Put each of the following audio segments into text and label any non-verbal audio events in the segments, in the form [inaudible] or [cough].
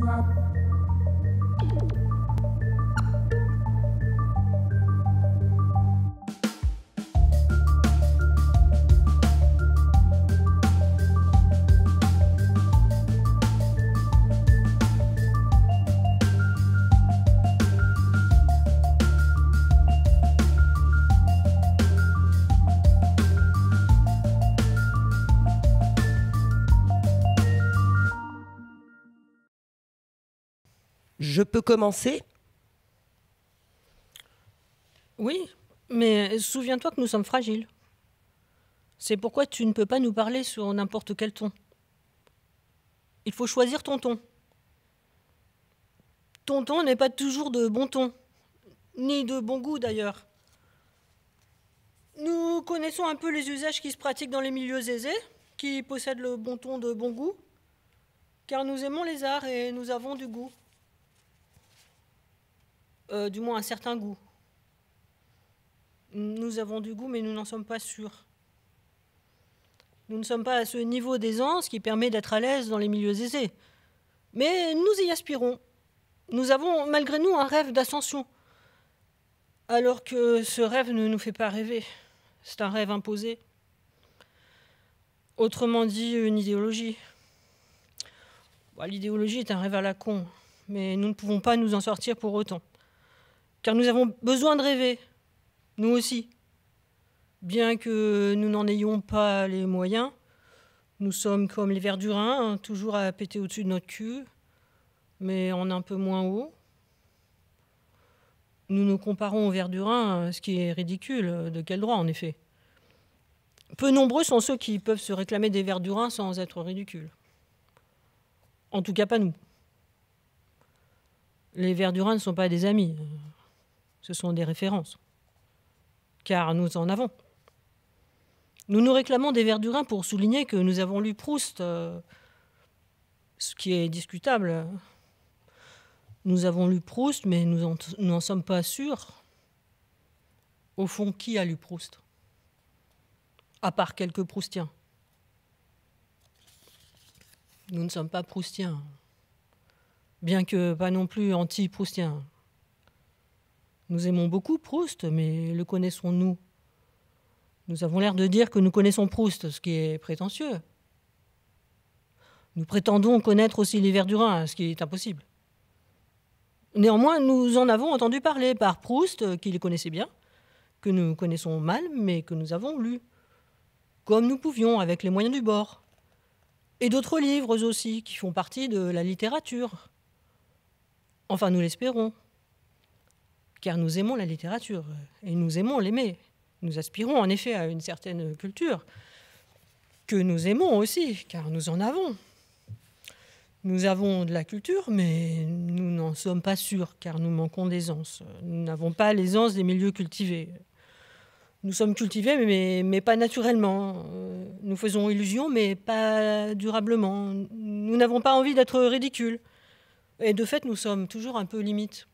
Love. peut commencer Oui, mais souviens-toi que nous sommes fragiles. C'est pourquoi tu ne peux pas nous parler sur n'importe quel ton. Il faut choisir ton ton. Ton ton n'est pas toujours de bon ton, ni de bon goût d'ailleurs. Nous connaissons un peu les usages qui se pratiquent dans les milieux aisés, qui possèdent le bon ton de bon goût, car nous aimons les arts et nous avons du goût. Euh, du moins un certain goût. Nous avons du goût, mais nous n'en sommes pas sûrs. Nous ne sommes pas à ce niveau d'aisance qui permet d'être à l'aise dans les milieux aisés. Mais nous y aspirons. Nous avons malgré nous un rêve d'ascension. Alors que ce rêve ne nous fait pas rêver. C'est un rêve imposé. Autrement dit, une idéologie. Bah, l'idéologie est un rêve à la con, mais nous ne pouvons pas nous en sortir pour autant. Car nous avons besoin de rêver, nous aussi. Bien que nous n'en ayons pas les moyens, nous sommes comme les verdurins, hein, toujours à péter au-dessus de notre cul, mais en un peu moins haut. Nous nous comparons aux verdurins, hein, ce qui est ridicule. Euh, de quel droit, en effet Peu nombreux sont ceux qui peuvent se réclamer des verdurins sans être ridicules. En tout cas, pas nous. Les verdurins ne sont pas des amis. Euh, ce sont des références, car nous en avons. Nous nous réclamons des Verdurins pour souligner que nous avons lu Proust, euh, ce qui est discutable. Nous avons lu Proust, mais nous n'en sommes pas sûrs. Au fond, qui a lu Proust À part quelques Proustiens. Nous ne sommes pas Proustiens, bien que pas non plus anti-Proustiens. Nous aimons beaucoup Proust, mais le connaissons-nous Nous avons l'air de dire que nous connaissons Proust, ce qui est prétentieux. Nous prétendons connaître aussi les Verdurins, ce qui est impossible. Néanmoins, nous en avons entendu parler par Proust, qui les connaissait bien, que nous connaissons mal, mais que nous avons lu, comme nous pouvions avec les moyens du bord. Et d'autres livres aussi, qui font partie de la littérature. Enfin, nous l'espérons car nous aimons la littérature euh, et nous aimons l'aimer. Nous aspirons en effet à une certaine culture que nous aimons aussi, car nous en avons. Nous avons de la culture, mais nous n'en sommes pas sûrs, car nous manquons d'aisance. Nous n'avons pas l'aisance des milieux cultivés. Nous sommes cultivés, mais, pas naturellement. Euh, nous faisons illusion, mais pas durablement. Nous n'avons pas envie d'être ridicules. Et de fait, nous sommes toujours un peu limites.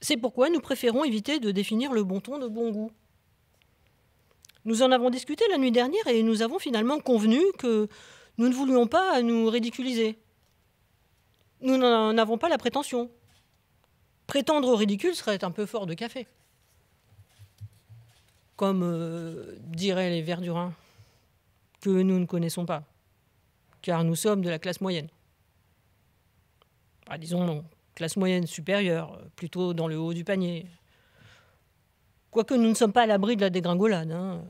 C'est pourquoi nous préférons éviter de définir le bon ton de bon goût. Nous en avons discuté la nuit dernière et nous avons finalement convenu que nous ne voulions pas nous ridiculiser. Nous n'en avons pas la prétention. Prétendre au ridicule serait un peu fort de café. Comme euh, diraient les Verdurins, que nous ne connaissons pas, car nous sommes de la classe moyenne. Bah, disons disons classe moyenne supérieure, euh, plutôt dans le haut du panier. Quoique nous ne sommes pas à l'abri de la dégringolade. Hein.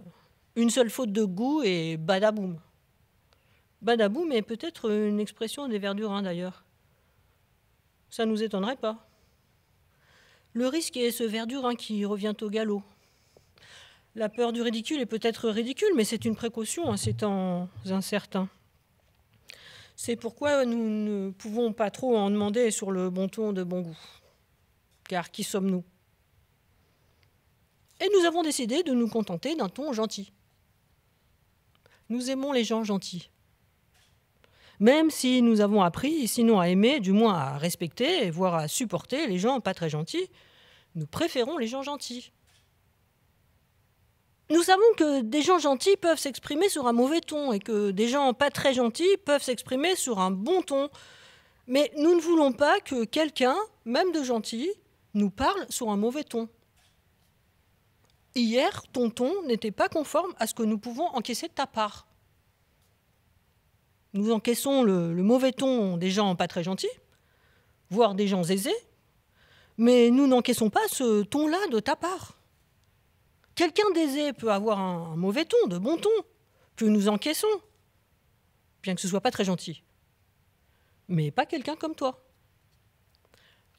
Une seule faute de goût et badaboum. Badaboum est peut-être une expression des verdurins d'ailleurs. Ça ne nous étonnerait pas. Le risque est ce verdurin qui revient au galop. La peur du ridicule est peut-être ridicule, mais c'est une précaution hein, en ces temps incertains. C'est pourquoi nous ne pouvons pas trop en demander sur le bon ton de bon goût. Car qui sommes-nous Et nous avons décidé de nous contenter d'un ton gentil. Nous aimons les gens gentils. Même si nous avons appris, sinon à aimer, du moins à respecter, voire à supporter les gens pas très gentils, nous préférons les gens gentils. Nous savons que des gens gentils peuvent s'exprimer sur un mauvais ton et que des gens pas très gentils peuvent s'exprimer sur un bon ton. Mais nous ne voulons pas que quelqu'un, même de gentil, nous parle sur un mauvais ton. Hier, ton ton n'était pas conforme à ce que nous pouvons encaisser de ta part. Nous encaissons le, mauvais ton des gens pas très gentils, voire des gens aisés, mais nous n'encaissons pas ce ton-là de ta part. Quelqu'un d'aisé peut avoir un, mauvais ton, de bon ton, que nous encaissons, bien que ce soit pas très gentil. Mais pas quelqu'un comme toi,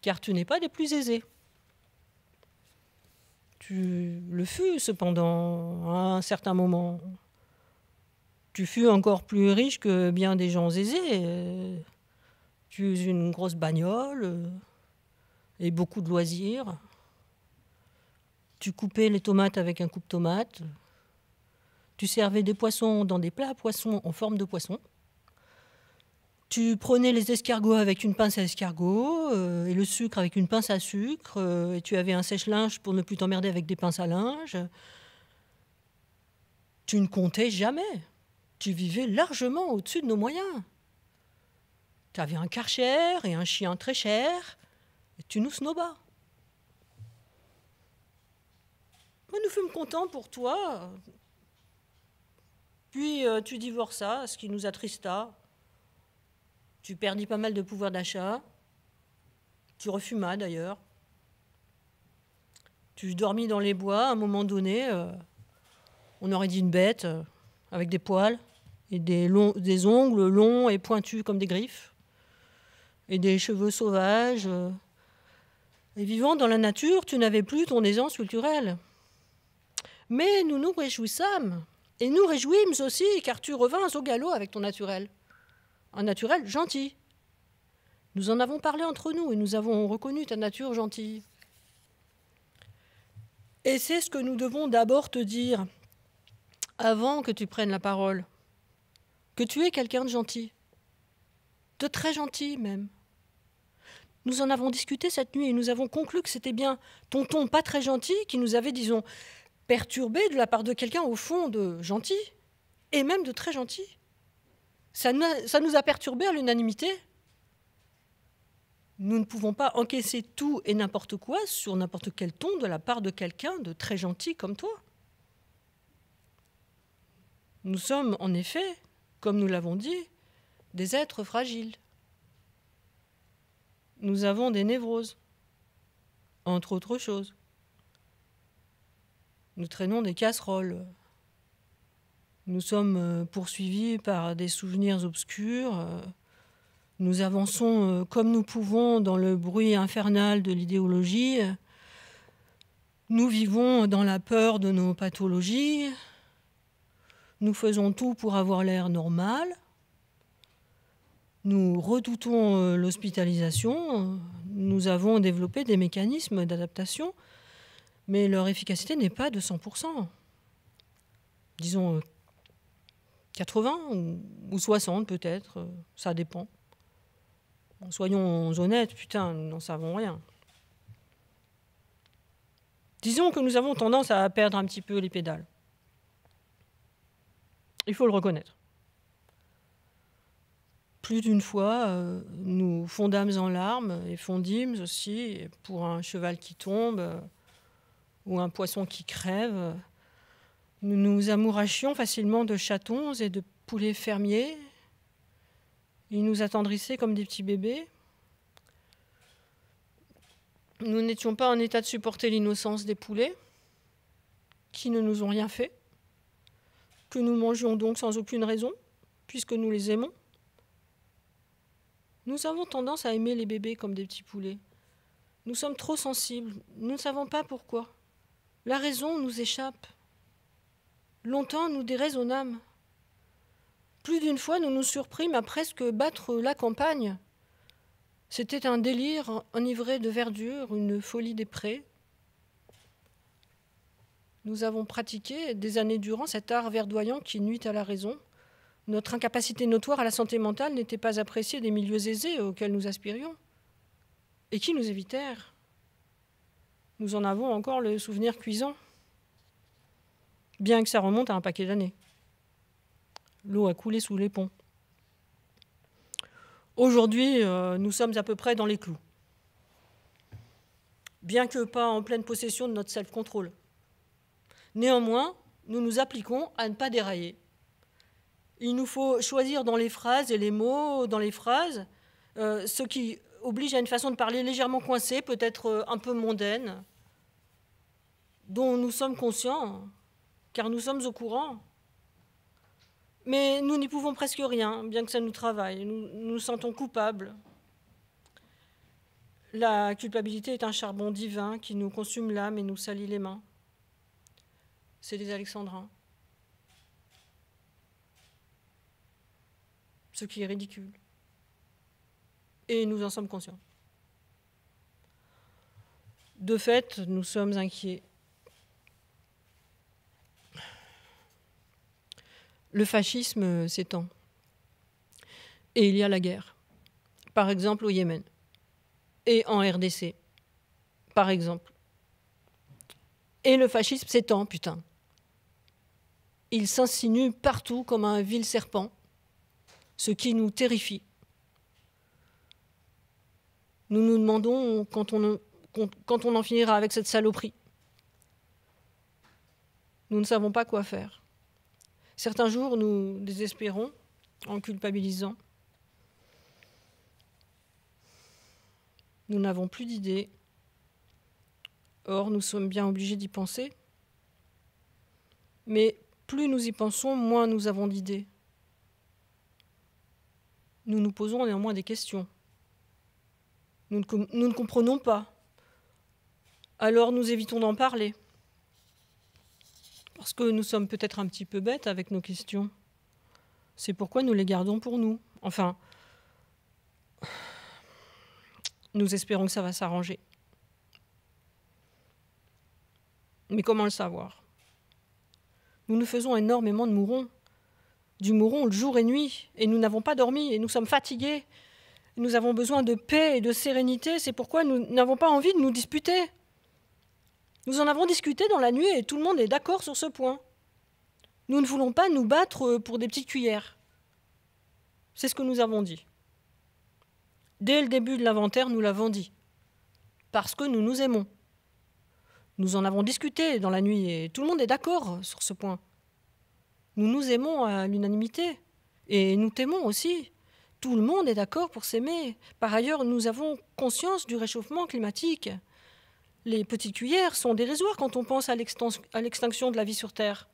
car tu n'es pas des plus aisés. Tu le fus cependant à un certain moment. Tu fus encore plus riche que bien des gens aisés. Tu eus une grosse bagnole euh, et beaucoup de loisirs. Tu coupais les tomates avec un coupe-tomate. Tu servais des poissons dans des plats à poissons en forme de poisson. Tu prenais les escargots avec une pince à escargots euh, et le sucre avec une pince à sucre. Euh, et tu avais un sèche-linge pour ne plus t'emmerder avec des pinces à linge. Tu ne comptais jamais. Tu vivais largement au-dessus de nos moyens. Tu avais un car cher et un chien très cher. Et tu nous snobas. nous fûmes contents pour toi. Puis euh, tu divorças, ce qui nous attrista. Tu perdis pas mal de pouvoir d'achat. Tu refumas d'ailleurs. Tu dormis dans les bois. À un moment donné, euh, on aurait dit une bête, euh, avec des poils et des, des, ongles longs et pointus comme des griffes, et des cheveux sauvages. Et vivant dans la nature, tu n'avais plus ton aisance culturelle. Mais nous nous réjouissâmes. Et nous réjouîmes aussi, car tu revins au galop avec ton naturel. Un naturel gentil. Nous en avons parlé entre nous et nous avons reconnu ta nature gentille. Et c'est ce que nous devons d'abord te dire, avant que tu prennes la parole, que tu es quelqu'un de gentil, de très gentil même. Nous en avons discuté cette nuit et nous avons conclu que c'était bien ton ton pas très gentil qui nous avait, disons, perturbé de la part de quelqu'un, au fond, de gentil, et même de très gentil. Ça, nous a perturbé à l'unanimité. Nous ne pouvons pas encaisser tout et n'importe quoi sur n'importe quel ton de la part de quelqu'un de très gentil comme toi. Nous sommes en effet, comme nous l'avons dit, des êtres fragiles. Nous avons des névroses, entre autres choses. Nous traînons des casseroles. Nous sommes euh, poursuivis par des souvenirs obscurs. Nous avançons euh, comme nous pouvons dans le bruit infernal de l'idéologie. Nous vivons dans la peur de nos pathologies. Nous faisons tout pour avoir l'air normal. Nous redoutons euh, l'hospitalisation. Nous avons développé des mécanismes d'adaptation mais leur efficacité n'est pas de 100%. Disons 80 euh, ou 60 peut-être, euh, ça dépend. Soyons honnêtes, putain, nous n'en savons rien. Disons que nous avons tendance à perdre un petit peu les pédales. Il faut le reconnaître. Plus d'une fois, euh, nous fondâmes en larmes et fondîmes aussi pour un cheval qui tombe ou un poisson qui crève. Nous nous amourachions facilement de chatons et de poulets fermiers. Ils nous attendrissaient comme des petits bébés. Nous n'étions pas en état de supporter l'innocence des poulets, qui ne nous ont rien fait, que nous mangeons donc sans aucune raison, puisque nous les aimons. Nous avons tendance à aimer les bébés comme des petits poulets. Nous sommes trop sensibles, nous ne savons pas pourquoi. La raison nous échappe. Longtemps nous déraisonnâmes. Plus d'une fois nous nous surprîmes à presque battre la campagne. C'était un délire enivré de verdure, une folie des prés. Nous avons pratiqué des années durant cet art verdoyant qui nuit à la raison. Notre incapacité notoire à la santé mentale n'était pas appréciée des milieux aisés auxquels nous aspirions et qui nous évitèrent. Nous en avons encore le souvenir cuisant, bien que ça remonte à un paquet d'années. L'eau a coulé sous les ponts. Aujourd'hui, euh, nous sommes à peu près dans les clous, bien que pas en pleine possession de notre self-control. Néanmoins, nous nous appliquons à ne pas dérailler. Il nous faut choisir dans les phrases et les mots, dans les phrases, euh, ce qui oblige à une façon de parler légèrement coincée, peut-être euh, un peu mondaine, dont nous sommes conscients, car nous sommes au courant. Mais nous n'y pouvons presque rien, bien que ça nous travaille. Nous nous sentons coupables. La culpabilité est un charbon divin qui nous consume l'âme et nous salit les mains. C'est des Alexandrins. Ce qui est ridicule. Et nous en sommes conscients. De fait, nous sommes inquiets. le fascisme euh, s'étend. Et il y a la guerre. Par exemple au Yémen. Et en RDC. Par exemple. Et le fascisme s'étend, putain. Il s'insinue partout comme un vil serpent, ce qui nous terrifie. Nous nous demandons quand on, quand on en finira avec cette saloperie. Nous ne savons pas quoi faire. Certains jours, nous désespérons en culpabilisant. Nous n'avons plus d'idées. Or, nous sommes bien obligés d'y penser. Mais plus nous y pensons, moins nous avons d'idées. Nous nous posons néanmoins des questions. Nous ne, comprenons pas. Alors nous évitons d'en parler. Parce que nous sommes peut-être un petit peu bêtes avec nos questions. C'est pourquoi nous les gardons pour nous. Enfin, nous espérons que ça va s'arranger. Mais comment le savoir Nous nous faisons énormément de mourons. Du mouron le jour et nuit, et nous n'avons pas dormi, et nous sommes fatigués. Nous avons besoin de paix et de sérénité, c'est pourquoi nous n'avons pas envie de nous disputer. Nous en avons discuté dans la nuit et tout le monde est d'accord sur ce point. Nous ne voulons pas nous battre pour des petites cuillères. C'est ce que nous avons dit. Dès le début de l'inventaire, nous l'avons dit. Parce que nous nous aimons. Nous en avons discuté dans la nuit et tout le monde est d'accord sur ce point. Nous nous aimons à l'unanimité et nous t'aimons aussi. Tout le monde est d'accord pour s'aimer. Par ailleurs, nous avons conscience du réchauffement climatique les petites cuillères sont dérisoires quand on pense à l'extinction de la vie sur Terre.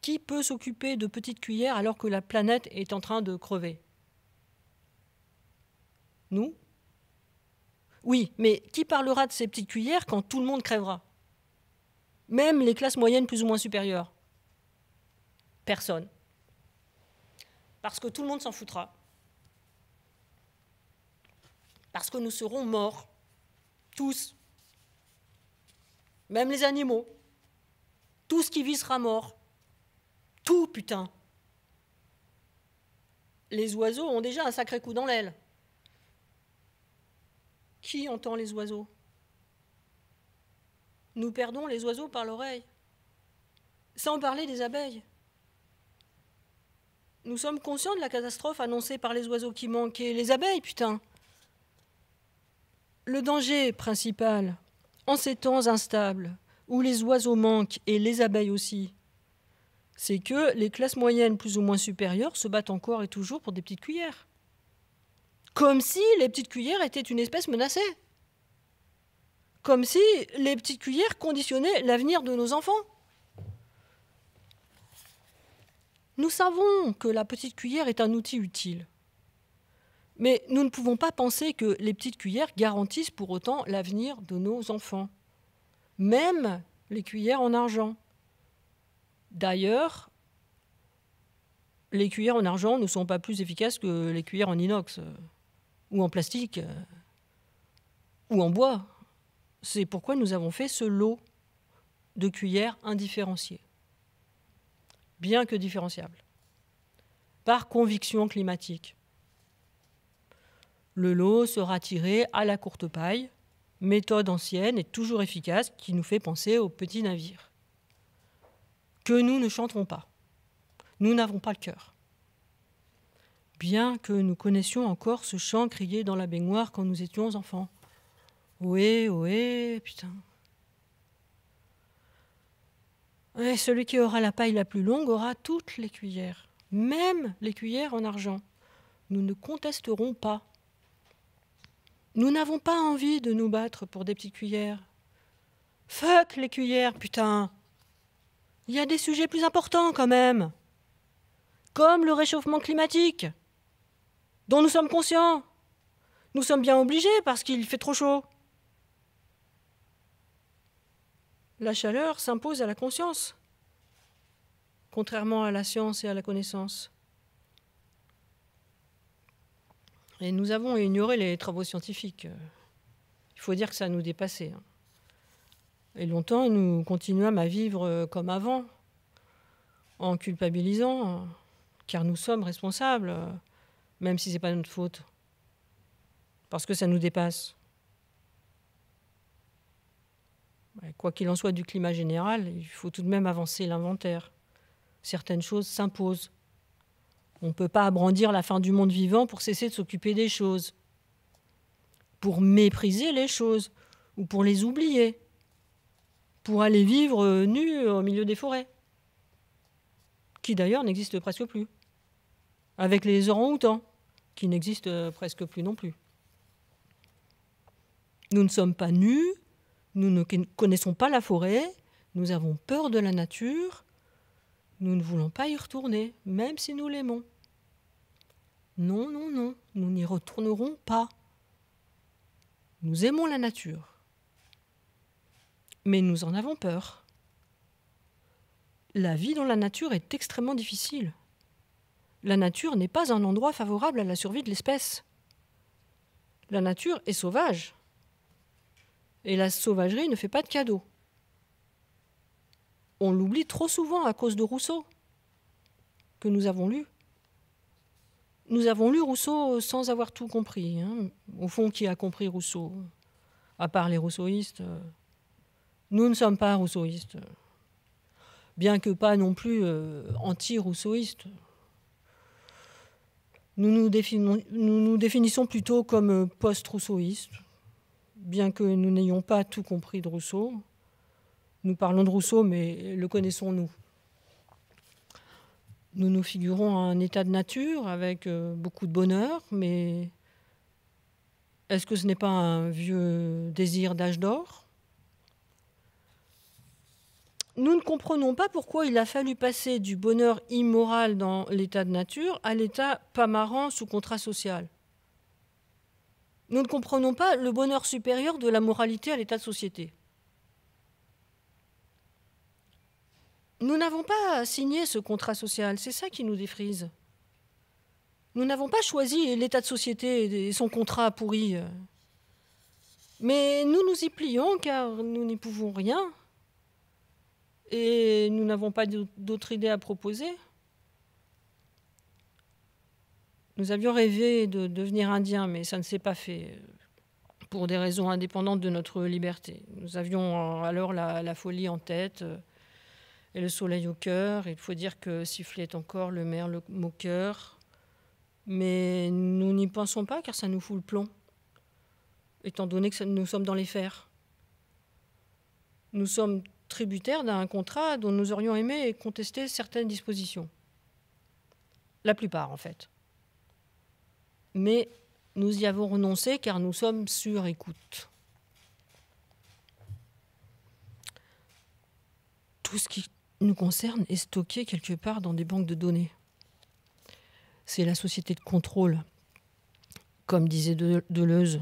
Qui peut s'occuper de petites cuillères alors que la planète est en train de crever Nous Oui, mais qui parlera de ces petites cuillères quand tout le monde crèvera Même les classes moyennes plus ou moins supérieures Personne. Parce que tout le monde s'en foutra. Parce que nous serons morts tous. Même les animaux. Tout ce qui vit sera mort. Tout, putain. Les oiseaux ont déjà un sacré coup dans l'aile. Qui entend les oiseaux Nous perdons les oiseaux par l'oreille. Sans parler des abeilles. Nous sommes conscients de la catastrophe annoncée par les oiseaux qui manquent les abeilles, putain. Le danger principal, en ces temps instables, où les oiseaux manquent et les abeilles aussi, c'est que les classes moyennes plus ou moins supérieures se battent encore et toujours pour des petites cuillères. Comme si les petites cuillères étaient une espèce menacée. Comme si les petites cuillères conditionnaient l'avenir de nos enfants. Nous savons que la petite cuillère est un outil utile. Mais nous ne pouvons pas penser que les petites cuillères garantissent pour autant l'avenir de nos enfants, même les cuillères en argent. D'ailleurs, les cuillères en argent ne sont pas plus efficaces que les cuillères en inox, euh, ou en plastique, euh, ou en bois. C'est pourquoi nous avons fait ce lot de cuillères indifférenciées, bien que différenciables, par conviction climatique. Le lot sera tiré à la courte paille, méthode ancienne et toujours efficace qui nous fait penser aux petits navires. Que nous ne chanterons pas. Nous n'avons pas le cœur. Bien que nous connaissions encore ce chant crié dans la baignoire quand nous étions enfants. Oui, oui, putain. celui qui aura la paille la plus longue aura toutes les cuillères, même les cuillères en argent. Nous ne contesterons pas nous n'avons pas envie de nous battre pour des petites cuillères. Fuck les cuillères, putain. Il y a des sujets plus importants quand même. Comme le réchauffement climatique, dont nous sommes conscients. Nous sommes bien obligés parce qu'il fait trop chaud. La chaleur s'impose à la conscience, contrairement à la science et à la connaissance. Et nous avons ignoré les travaux scientifiques. Il faut dire que ça nous dépassait. Hein. Et longtemps, nous continuâmes à vivre euh, comme avant, en culpabilisant, hein, car nous sommes responsables, euh, même si ce n'est pas notre faute, parce que ça nous dépasse. Quoi qu'il en soit du climat général, il faut tout de même avancer l'inventaire. Certaines choses s'imposent on ne peut pas abrandir la fin du monde vivant pour cesser de s'occuper des choses, pour mépriser les choses ou pour les oublier, pour aller vivre euh, nu euh, au milieu des forêts, qui d'ailleurs n'existent presque plus, avec les orang-outans, qui n'existent euh, presque plus non plus. Nous ne sommes pas nus, nous ne connaissons pas la forêt, nous avons peur de la nature, nous ne voulons pas y retourner, même si nous l'aimons. Non, non, non, nous n'y retournerons pas. Nous aimons la nature, mais nous en avons peur. La vie dans la nature est extrêmement difficile. La nature n'est pas un endroit favorable à la survie de l'espèce. La nature est sauvage. Et la sauvagerie ne fait pas de cadeau. On l'oublie trop souvent à cause de Rousseau, que nous avons lu nous avons lu Rousseau sans avoir tout compris. Hein. Au fond, qui a compris Rousseau À part les rousseauistes, euh, nous ne sommes pas rousseauistes. Bien que pas non plus euh, anti-rousseauistes. Nous nous, nous nous, définissons plutôt comme euh, post-rousseauistes, bien que nous n'ayons pas tout compris de Rousseau. Nous parlons de Rousseau, mais le connaissons-nous nous nous figurons un état de nature avec euh, beaucoup de bonheur, mais est-ce que ce n'est pas un vieux désir d'âge d'or Nous ne comprenons pas pourquoi il a fallu passer du bonheur immoral dans l'état de nature à l'état pas marrant sous contrat social. Nous ne comprenons pas le bonheur supérieur de la moralité à l'état de société. Nous n'avons pas signé ce contrat social, c'est ça qui nous défrise. Nous n'avons pas choisi l'état de société et son contrat pourri. Mais nous nous y plions car nous n'y pouvons rien. Et nous n'avons pas d'autres idées à proposer. Nous avions rêvé de devenir indien, mais ça ne s'est pas fait euh, pour des raisons indépendantes de notre liberté. Nous avions euh, alors la folie en tête, euh, et le soleil au cœur. Il faut dire que est encore le maire le moqueur, Mais nous n'y pensons pas car ça nous fout le plomb, étant donné que nous sommes dans les fers. Nous sommes tributaires d'un contrat dont nous aurions aimé contester certaines dispositions. La plupart, en fait. Mais nous y avons renoncé car nous sommes sur écoute. Tout ce qui nous concerne est stocké quelque part dans des banques de données. C'est la société de contrôle, comme disait Deleuze.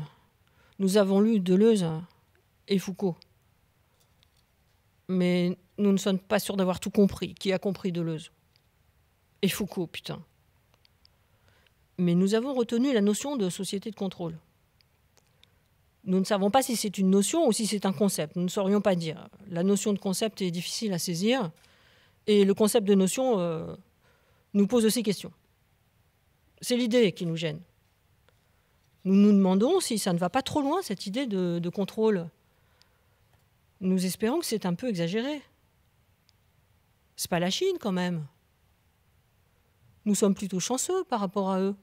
Nous avons lu Deleuze et Foucault. Mais nous ne sommes pas sûrs d'avoir tout compris. Qui a compris Deleuze Et Foucault, putain. Mais nous avons retenu la notion de société de contrôle. Nous ne savons pas si c'est une notion ou si c'est un concept. Nous ne saurions pas dire. La notion de concept est difficile à saisir. Et le concept de notion euh, nous pose aussi question. C'est l'idée qui nous gêne. Nous nous demandons si ça ne va pas trop loin, cette idée de, de contrôle. Nous espérons que c'est un peu exagéré. C'est pas la Chine quand même. Nous sommes plutôt chanceux par rapport à eux.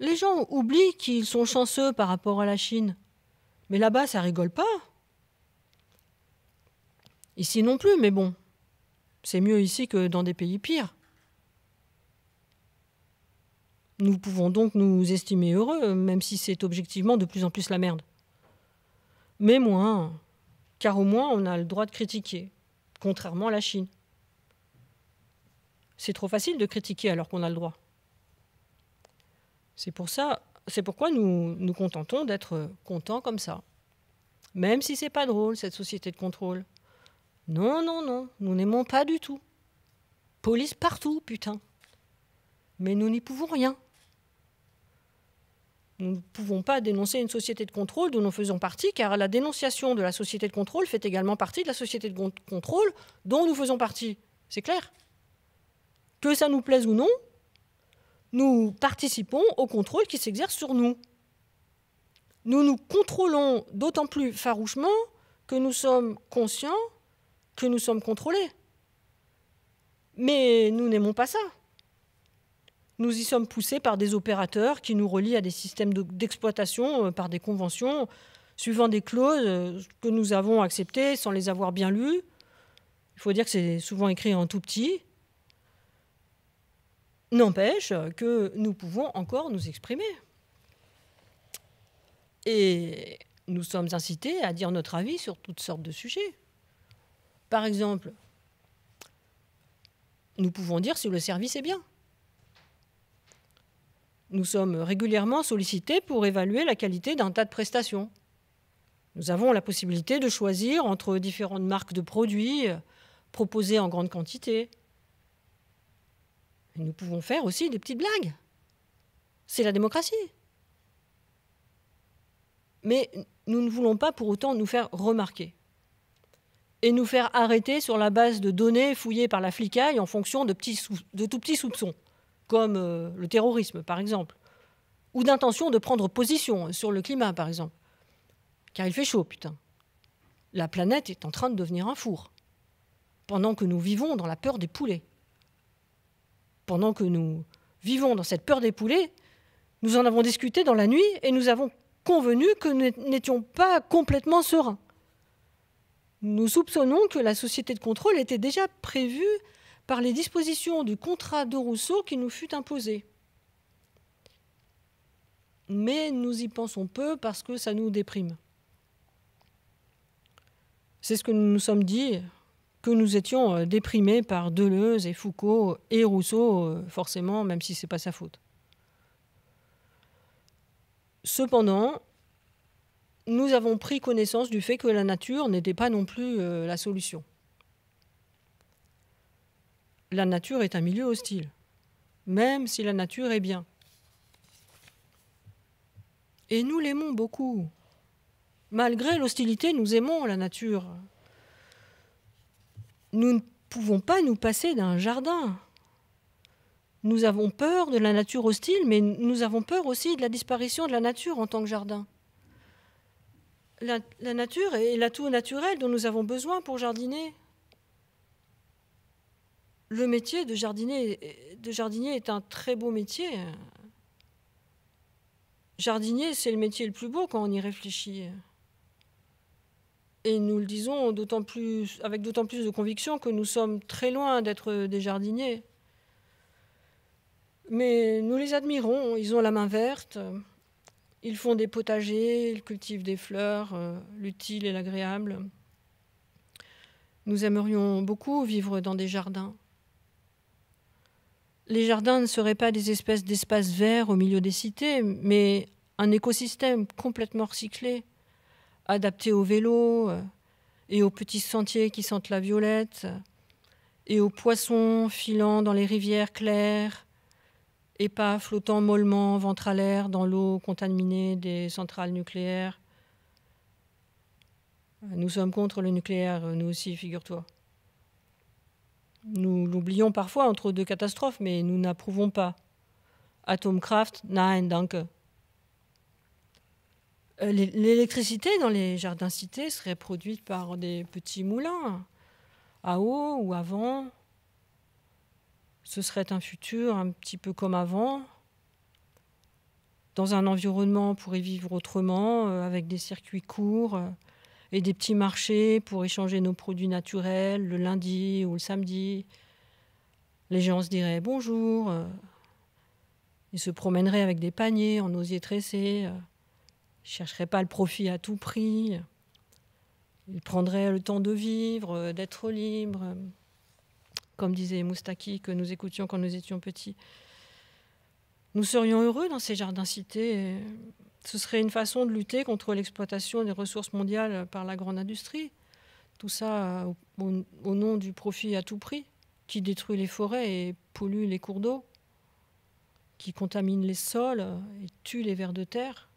Les gens oublient qu'ils sont chanceux par rapport à la Chine. Mais là-bas, ça rigole pas. Ici non plus, mais bon, c'est mieux ici que dans des pays pires. Nous pouvons donc nous estimer heureux, même si c'est objectivement de plus en plus la merde. Mais moins, car au moins on a le droit de critiquer, contrairement à la Chine. C'est trop facile de critiquer alors qu'on a le droit. C'est pour ça, c'est pourquoi nous nous contentons d'être contents comme ça. Même si c'est pas drôle, cette société de contrôle. Non, non, non, nous n'aimons pas du tout. Police partout, putain. Mais nous n'y pouvons rien. Nous ne pouvons pas dénoncer une société de contrôle dont nous faisons partie, car la dénonciation de la société de contrôle fait également partie de la société de contrôle dont nous faisons partie. C'est clair Que ça nous plaise ou non, nous participons au contrôle qui s'exerce sur nous. Nous nous contrôlons d'autant plus farouchement que nous sommes conscients que nous sommes contrôlés. Mais nous n'aimons pas ça. Nous y sommes poussés par des opérateurs qui nous relient à des systèmes d'exploitation, euh, par des conventions, suivant des clauses euh, que nous avons acceptées sans les avoir bien lues. Il faut dire que c'est souvent écrit en tout petit. N'empêche que nous pouvons encore nous exprimer. Et nous sommes incités à dire notre avis sur toutes sortes de sujets. Par exemple, nous pouvons dire si le service est bien. Nous sommes régulièrement sollicités pour évaluer la qualité d'un tas de prestations. Nous avons la possibilité de choisir entre différentes marques de produits euh, proposées en grande quantité. nous pouvons faire aussi des petites blagues. C'est la démocratie. Mais nous ne voulons pas pour autant nous faire remarquer et nous faire arrêter sur la base de données fouillées par la flicaille en fonction de, petits de tout petits soupçons, comme euh, le terrorisme par exemple, ou d'intention de prendre position sur le climat par exemple. Car il fait chaud, putain. La planète est en train de devenir un four, pendant que nous vivons dans la peur des poulets. Pendant que nous vivons dans cette peur des poulets, nous en avons discuté dans la nuit et nous avons convenu que nous n'étions pas complètement sereins. Nous soupçonnons que la société de contrôle était déjà prévue par les dispositions du contrat de Rousseau qui nous fut imposé. Mais nous y pensons peu parce que ça nous déprime. C'est ce que nous nous sommes dit, que nous étions euh, déprimés par Deleuze et Foucault et Rousseau, euh, forcément, même si ce n'est pas sa faute. Cependant, nous avons pris connaissance du fait que la nature n'était pas non plus euh, la solution. La nature est un milieu hostile, même si la nature est bien. Et nous l'aimons beaucoup. Malgré l'hostilité, nous aimons la nature. Nous ne pouvons pas nous passer d'un jardin. Nous avons peur de la nature hostile, mais nous avons peur aussi de la disparition de la nature en tant que jardin la, nature est l'atout naturel dont nous avons besoin pour jardiner. Le métier de jardinier, est un très beau métier. Jardinier, c'est le métier le plus beau quand on y réfléchit. Et nous le disons plus, avec d'autant plus de conviction que nous sommes très loin d'être des jardiniers. Mais nous les admirons, ils ont la main verte, ils font des potagers, ils cultivent des fleurs, euh, l'utile et l'agréable. Nous aimerions beaucoup vivre dans des jardins. Les jardins ne seraient pas des espèces d'espaces verts au milieu des cités, mais un écosystème complètement recyclé, adapté aux vélos euh, et aux petits sentiers qui sentent la violette et aux poissons filant dans les rivières claires et pas flottant mollement, ventre à l'air, dans l'eau contaminée des centrales nucléaires. Euh, nous sommes contre le nucléaire, euh, nous aussi, figure-toi. Nous l'oublions parfois entre deux catastrophes, mais nous n'approuvons pas. Atomkraft, nein, danke. Euh, l'électricité dans les jardins cités serait produite par des petits moulins à eau ou à vent ce serait un futur un petit peu comme avant, dans un environnement pour y vivre autrement, euh, avec des circuits courts euh, et des petits marchés pour échanger nos produits naturels le lundi ou le samedi. Les gens se diraient bonjour, ils euh, se promèneraient avec des paniers en osier tressé, ils ne chercheraient pas le profit à tout prix, ils prendraient le temps de vivre, d'être libres comme disait Moustaki, que nous écoutions quand nous étions petits. Nous serions heureux dans ces jardins-cités. Ce serait une façon de lutter contre l'exploitation des ressources mondiales par la grande industrie. Tout ça au, nom du profit à tout prix, qui détruit les forêts et pollue les cours d'eau, qui contamine les sols et tue les vers de terre.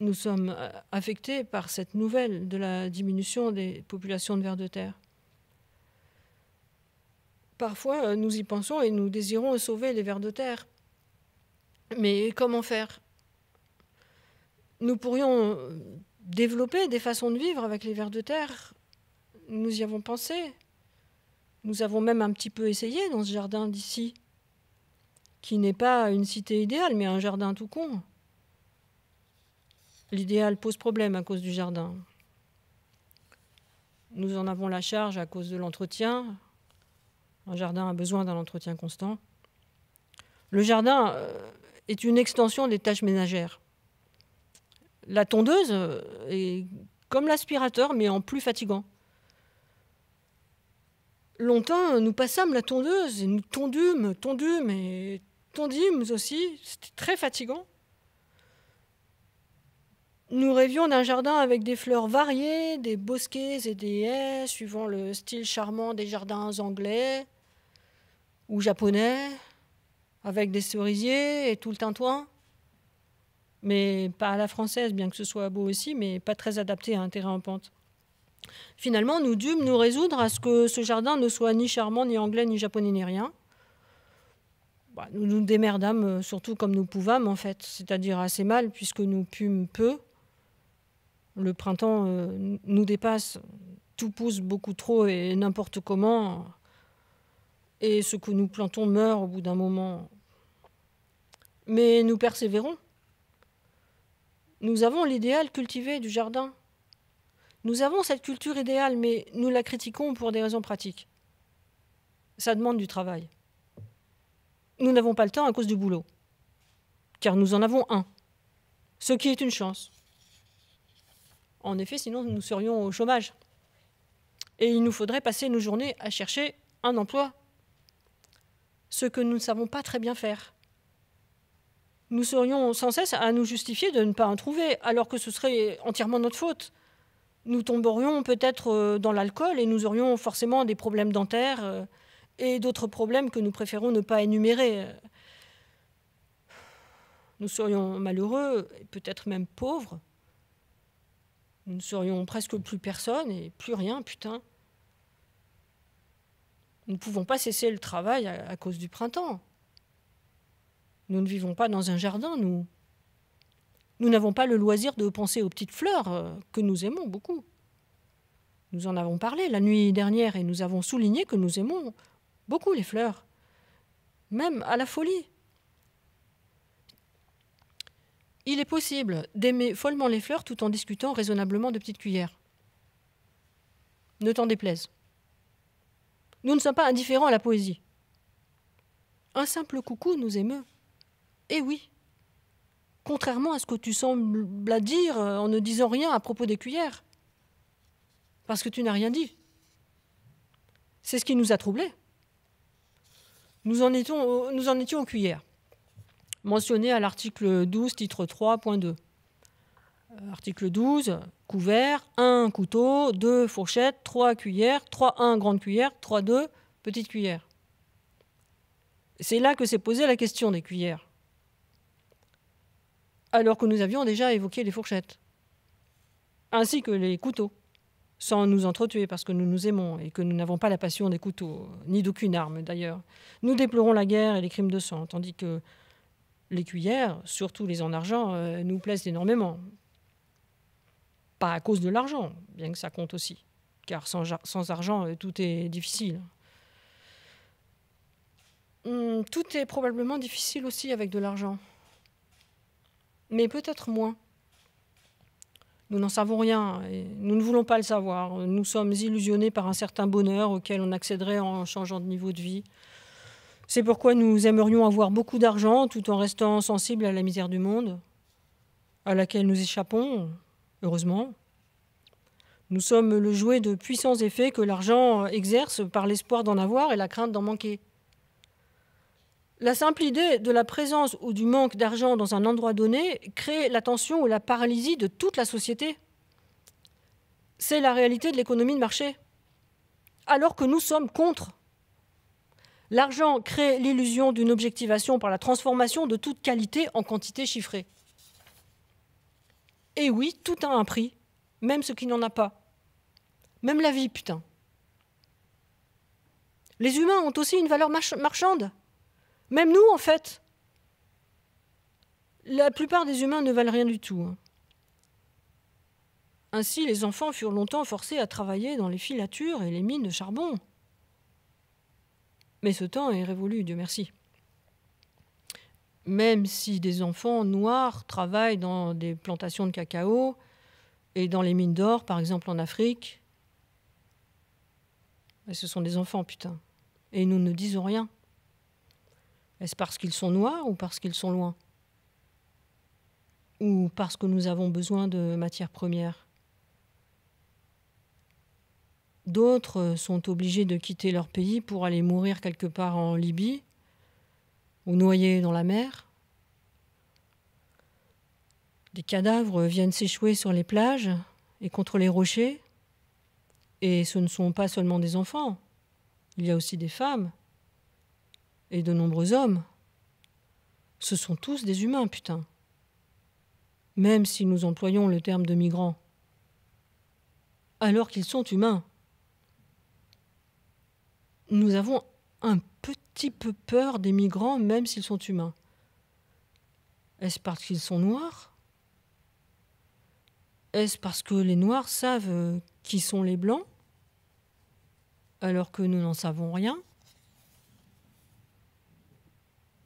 Nous sommes affectés par cette nouvelle de la diminution des populations de vers de terre parfois euh, nous y pensons et nous désirons sauver les vers de terre. Mais comment faire Nous pourrions euh, développer des façons de vivre avec les vers de terre. Nous y avons pensé. Nous avons même un petit peu essayé dans ce jardin d'ici, qui n'est pas une cité idéale, mais un jardin tout con. L'idéal pose problème à cause du jardin. Nous en avons la charge à cause de l'entretien, un jardin a besoin d'un entretien constant. Le jardin euh, est une extension des tâches ménagères. La tondeuse euh, est comme l'aspirateur, mais en plus fatigant. Longtemps, nous passâmes la tondeuse et nous tondûmes, tondûmes et tondîmes aussi. C'était très fatigant. Nous rêvions d'un jardin avec des fleurs variées, des bosquets et des haies, suivant le style charmant des jardins anglais ou japonais, avec des cerisiers et tout le tintouin. Mais pas à la française, bien que ce soit beau aussi, mais pas très adapté à un terrain en pente. Finalement, nous dûmes nous résoudre à ce que ce jardin ne soit ni charmant, ni anglais, ni japonais, ni rien. Bah, nous nous démerdâmes euh, surtout comme nous pouvâmes, en fait, c'est-à-dire assez mal, puisque nous pûmes peu le printemps euh, nous dépasse, tout pousse beaucoup trop et n'importe comment, et ce que nous plantons meurt au bout d'un moment. Mais nous persévérons. Nous avons l'idéal cultivé du jardin. Nous avons cette culture idéale, mais nous la critiquons pour des raisons pratiques. Ça demande du travail. Nous n'avons pas le temps à cause du boulot, car nous en avons un, ce qui est une chance. En effet, sinon nous serions au chômage. Et il nous faudrait passer nos journées à chercher un emploi, ce que nous ne savons pas très bien faire. Nous serions sans cesse à nous justifier de ne pas en trouver, alors que ce serait entièrement notre faute. Nous tomberions peut-être euh, dans l'alcool et nous aurions forcément des problèmes dentaires euh, et d'autres problèmes que nous préférons ne pas énumérer. Nous serions malheureux, et peut-être même pauvres, nous ne serions presque plus personne et plus rien, putain. Nous ne pouvons pas cesser le travail à, cause du printemps. Nous ne vivons pas dans un jardin, nous. Nous n'avons pas le loisir de penser aux petites fleurs euh, que nous aimons beaucoup. Nous en avons parlé la nuit dernière et nous avons souligné que nous aimons beaucoup les fleurs, même à la folie. Il est possible d'aimer follement les fleurs tout en discutant raisonnablement de petites cuillères. Ne t'en déplaise. Nous ne sommes pas indifférents à la poésie. Un simple coucou nous émeut. Eh oui. Contrairement à ce que tu sembles à dire en ne disant rien à propos des cuillères. Parce que tu n'as rien dit. C'est ce qui nous a troublés. Nous en étions, nous en étions aux cuillères mentionné à l'article 12, titre 3.2. Euh, article 12, couvert, 1 couteau, 2 fourchettes, 3 cuillères, 3 1 grande cuillère, 3 2 petite cuillère. C'est là que s'est posée la question des cuillères. Alors que nous avions déjà évoqué les fourchettes, ainsi que les couteaux, sans nous entretuer parce que nous nous aimons et que nous n'avons pas la passion des couteaux, euh, ni d'aucune arme d'ailleurs. Nous déplorons la guerre et les crimes de sang, tandis que les cuillères, surtout les en argent, euh, nous plaisent énormément. Pas à cause de l'argent, bien que ça compte aussi, car sans, argent, euh, tout est difficile. Hmm, tout est probablement difficile aussi avec de l'argent, mais peut-être moins. Nous n'en savons rien, et nous ne voulons pas le savoir. Nous sommes illusionnés par un certain bonheur auquel on accéderait en changeant de niveau de vie, c'est pourquoi nous aimerions avoir beaucoup d'argent tout en restant sensibles à la misère du monde, à laquelle nous échappons, heureusement. Nous sommes le jouet de puissants effets que l'argent exerce par l'espoir d'en avoir et la crainte d'en manquer. La simple idée de la présence ou du manque d'argent dans un endroit donné crée la tension ou la paralysie de toute la société. C'est la réalité de l'économie de marché. Alors que nous sommes contre L'argent crée l'illusion d'une objectivation par la transformation de toute qualité en quantité chiffrée. Et oui, tout a un prix, même ce qui n'en a pas. Même la vie, putain. Les humains ont aussi une valeur marchande. Même nous, en fait. La plupart des humains ne valent rien du tout. Hein. Ainsi, les enfants furent longtemps forcés à travailler dans les filatures et les mines de charbon. Mais ce temps est révolu, Dieu merci. Même si des enfants noirs travaillent dans des plantations de cacao et dans les mines d'or, par exemple en Afrique, ben, ce sont des enfants, putain. Et nous ne disons rien. Est-ce parce qu'ils sont noirs ou parce qu'ils sont loin Ou parce que nous avons besoin de matières premières D'autres euh, sont obligés de quitter leur pays pour aller mourir quelque part en Libye ou noyer dans la mer. Des cadavres viennent s'échouer sur les plages et contre les rochers. Et ce ne sont pas seulement des enfants, il y a aussi des femmes et de nombreux hommes. Ce sont tous des humains, putain. Même si nous employons le terme de migrants. Alors qu'ils sont humains nous avons un petit peu peur des migrants, même s'ils sont humains. Est-ce parce qu'ils sont noirs Est-ce parce que les noirs savent euh, qui sont les blancs alors que nous n'en savons rien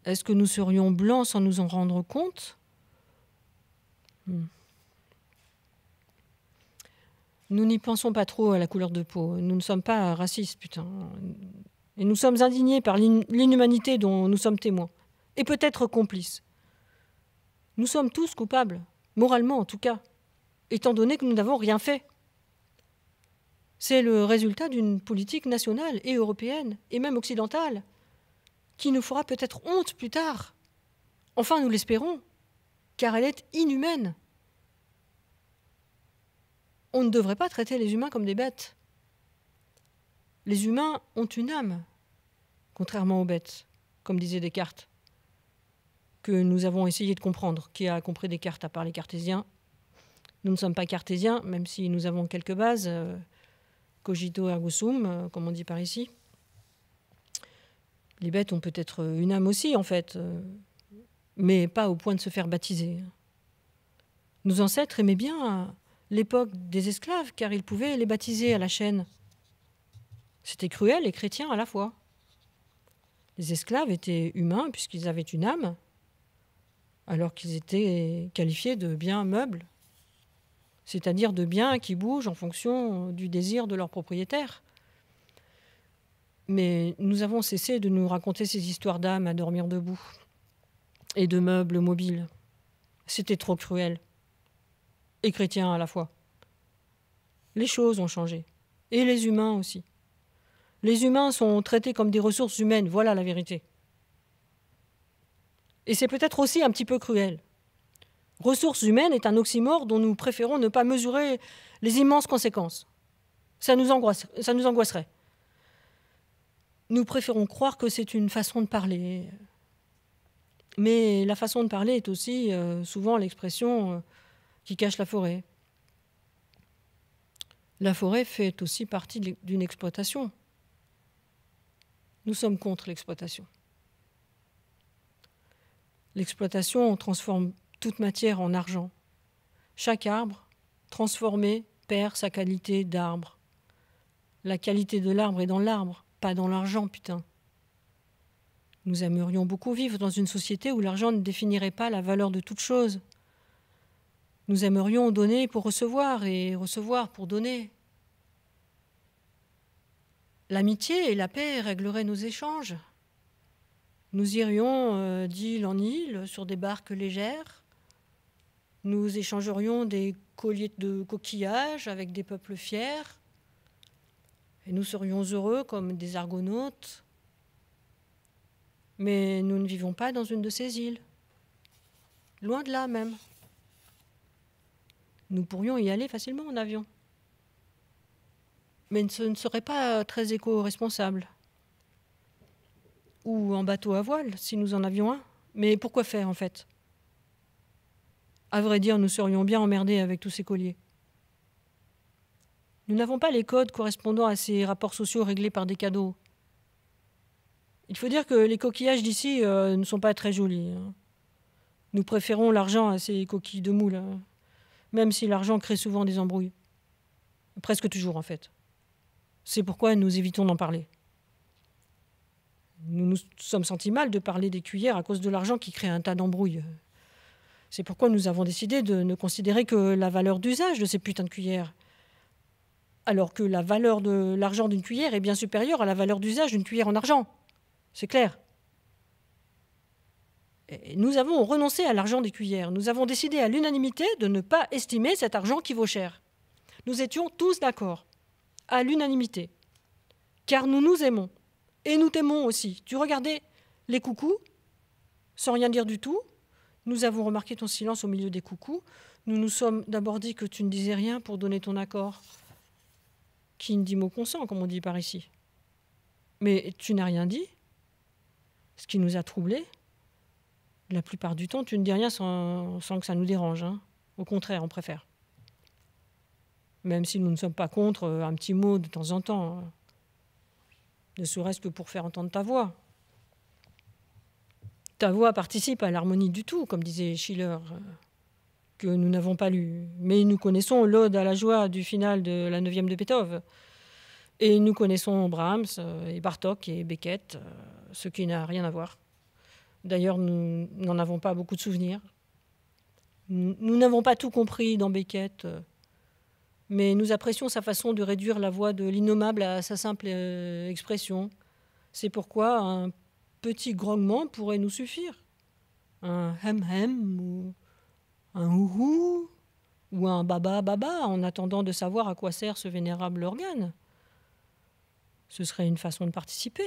Est-ce que nous serions blancs sans nous en rendre compte hmm. Nous n'y pensons pas trop à la couleur de peau. Nous ne sommes pas racistes, putain. Et nous sommes indignés par l'inhumanité dont nous sommes témoins. Et peut-être complices. Nous sommes tous coupables, moralement en tout cas, étant donné que nous n'avons rien fait. C'est le résultat d'une politique nationale et européenne, et même occidentale, qui nous fera peut-être honte plus tard. Enfin, nous l'espérons, car elle est inhumaine on ne devrait pas traiter les humains comme des bêtes. Les humains ont une âme, contrairement aux bêtes, comme disait Descartes, que nous avons essayé de comprendre. Qui a compris Descartes à part les cartésiens Nous ne sommes pas cartésiens, même si nous avons quelques bases, euh, cogito ergo sum, euh, comme on dit par ici. Les bêtes ont peut-être une âme aussi, en fait, euh, mais pas au point de se faire baptiser. Nos ancêtres aimaient bien l'époque des esclaves, car ils pouvaient les baptiser à la chaîne. C'était cruel et chrétien à la fois. Les esclaves étaient humains puisqu'ils avaient une âme, alors qu'ils étaient qualifiés de biens meubles, c'est-à-dire de biens qui bougent en fonction du désir de leur propriétaire. Mais nous avons cessé de nous raconter ces histoires d'âmes à dormir debout et de meubles mobiles. C'était trop cruel et chrétiens à la fois. Les choses ont changé, et les humains aussi. Les humains sont traités comme des ressources humaines, voilà la vérité. Et c'est peut-être aussi un petit peu cruel. Ressources humaines est un oxymore dont nous préférons ne pas mesurer les immenses conséquences. Ça nous, angoisse, ça nous angoisserait. Nous préférons croire que c'est une façon de parler. Mais la façon de parler est aussi euh, souvent l'expression euh, qui cache la forêt. La forêt fait aussi partie d'une exploitation. Nous sommes contre l'exploitation. L'exploitation transforme toute matière en argent. Chaque arbre transformé perd sa qualité d'arbre. La qualité de l'arbre est dans l'arbre, pas dans l'argent, putain. Nous aimerions beaucoup vivre dans une société où l'argent ne définirait pas la valeur de toute chose, nous aimerions donner pour recevoir et recevoir pour donner. L'amitié et la paix régleraient nos échanges. Nous irions euh, d'île en île sur des barques légères. Nous échangerions des colliers de coquillages avec des peuples fiers. Et nous serions heureux comme des argonautes. Mais nous ne vivons pas dans une de ces îles. Loin de là même nous pourrions y aller facilement en avion. Mais ce ne serait pas euh, très éco-responsable. Ou en bateau à voile, si nous en avions un. Mais pourquoi faire, en fait À vrai dire, nous serions bien emmerdés avec tous ces colliers. Nous n'avons pas les codes correspondant à ces rapports sociaux réglés par des cadeaux. Il faut dire que les coquillages d'ici euh, ne sont pas très jolis. Hein. Nous préférons l'argent à ces coquilles de moules. Hein même si l'argent crée souvent des embrouilles. Presque toujours, en fait. C'est pourquoi nous évitons d'en parler. Nous nous sommes sentis mal de parler des cuillères à cause de l'argent qui crée un tas d'embrouilles. C'est pourquoi nous avons décidé de ne considérer que la valeur d'usage de ces putains de cuillères, alors que la valeur de l'argent d'une cuillère est bien supérieure à la valeur d'usage d'une cuillère en argent. C'est clair. Nous avons renoncé à l'argent des cuillères. Nous avons décidé à l'unanimité de ne pas estimer cet argent qui vaut cher. Nous étions tous d'accord, à l'unanimité, car nous nous aimons. Et nous t'aimons aussi. Tu regardais les coucous, sans rien dire du tout. Nous avons remarqué ton silence au milieu des coucous. Nous nous sommes d'abord dit que tu ne disais rien pour donner ton accord. Qui ne dit mot consent, comme on dit par ici. Mais tu n'as rien dit, ce qui nous a troublés la plupart du temps, tu ne dis rien sans, que ça nous dérange. Hein. Au contraire, on préfère. Même si nous ne sommes pas contre euh, un petit mot de temps en temps, hein. ne serait-ce que pour faire entendre ta voix. Ta voix participe à l'harmonie du tout, comme disait Schiller, euh, que nous n'avons pas lu. Mais nous connaissons l'Ode à la joie du final de la neuvième de Beethoven. Et nous connaissons Brahms euh, et Bartok et Beckett, ce qui n'a rien à voir. D'ailleurs, nous n'en avons pas beaucoup de souvenirs. Nous n'avons pas tout compris dans Beckett, euh, mais nous apprécions sa façon de réduire la voix de l'innommable à sa simple euh, expression. C'est pourquoi un petit grognement pourrait nous suffire. Un hem-hem ou un ouhou ou un baba-baba en attendant de savoir à quoi sert ce vénérable organe. Ce serait une façon de participer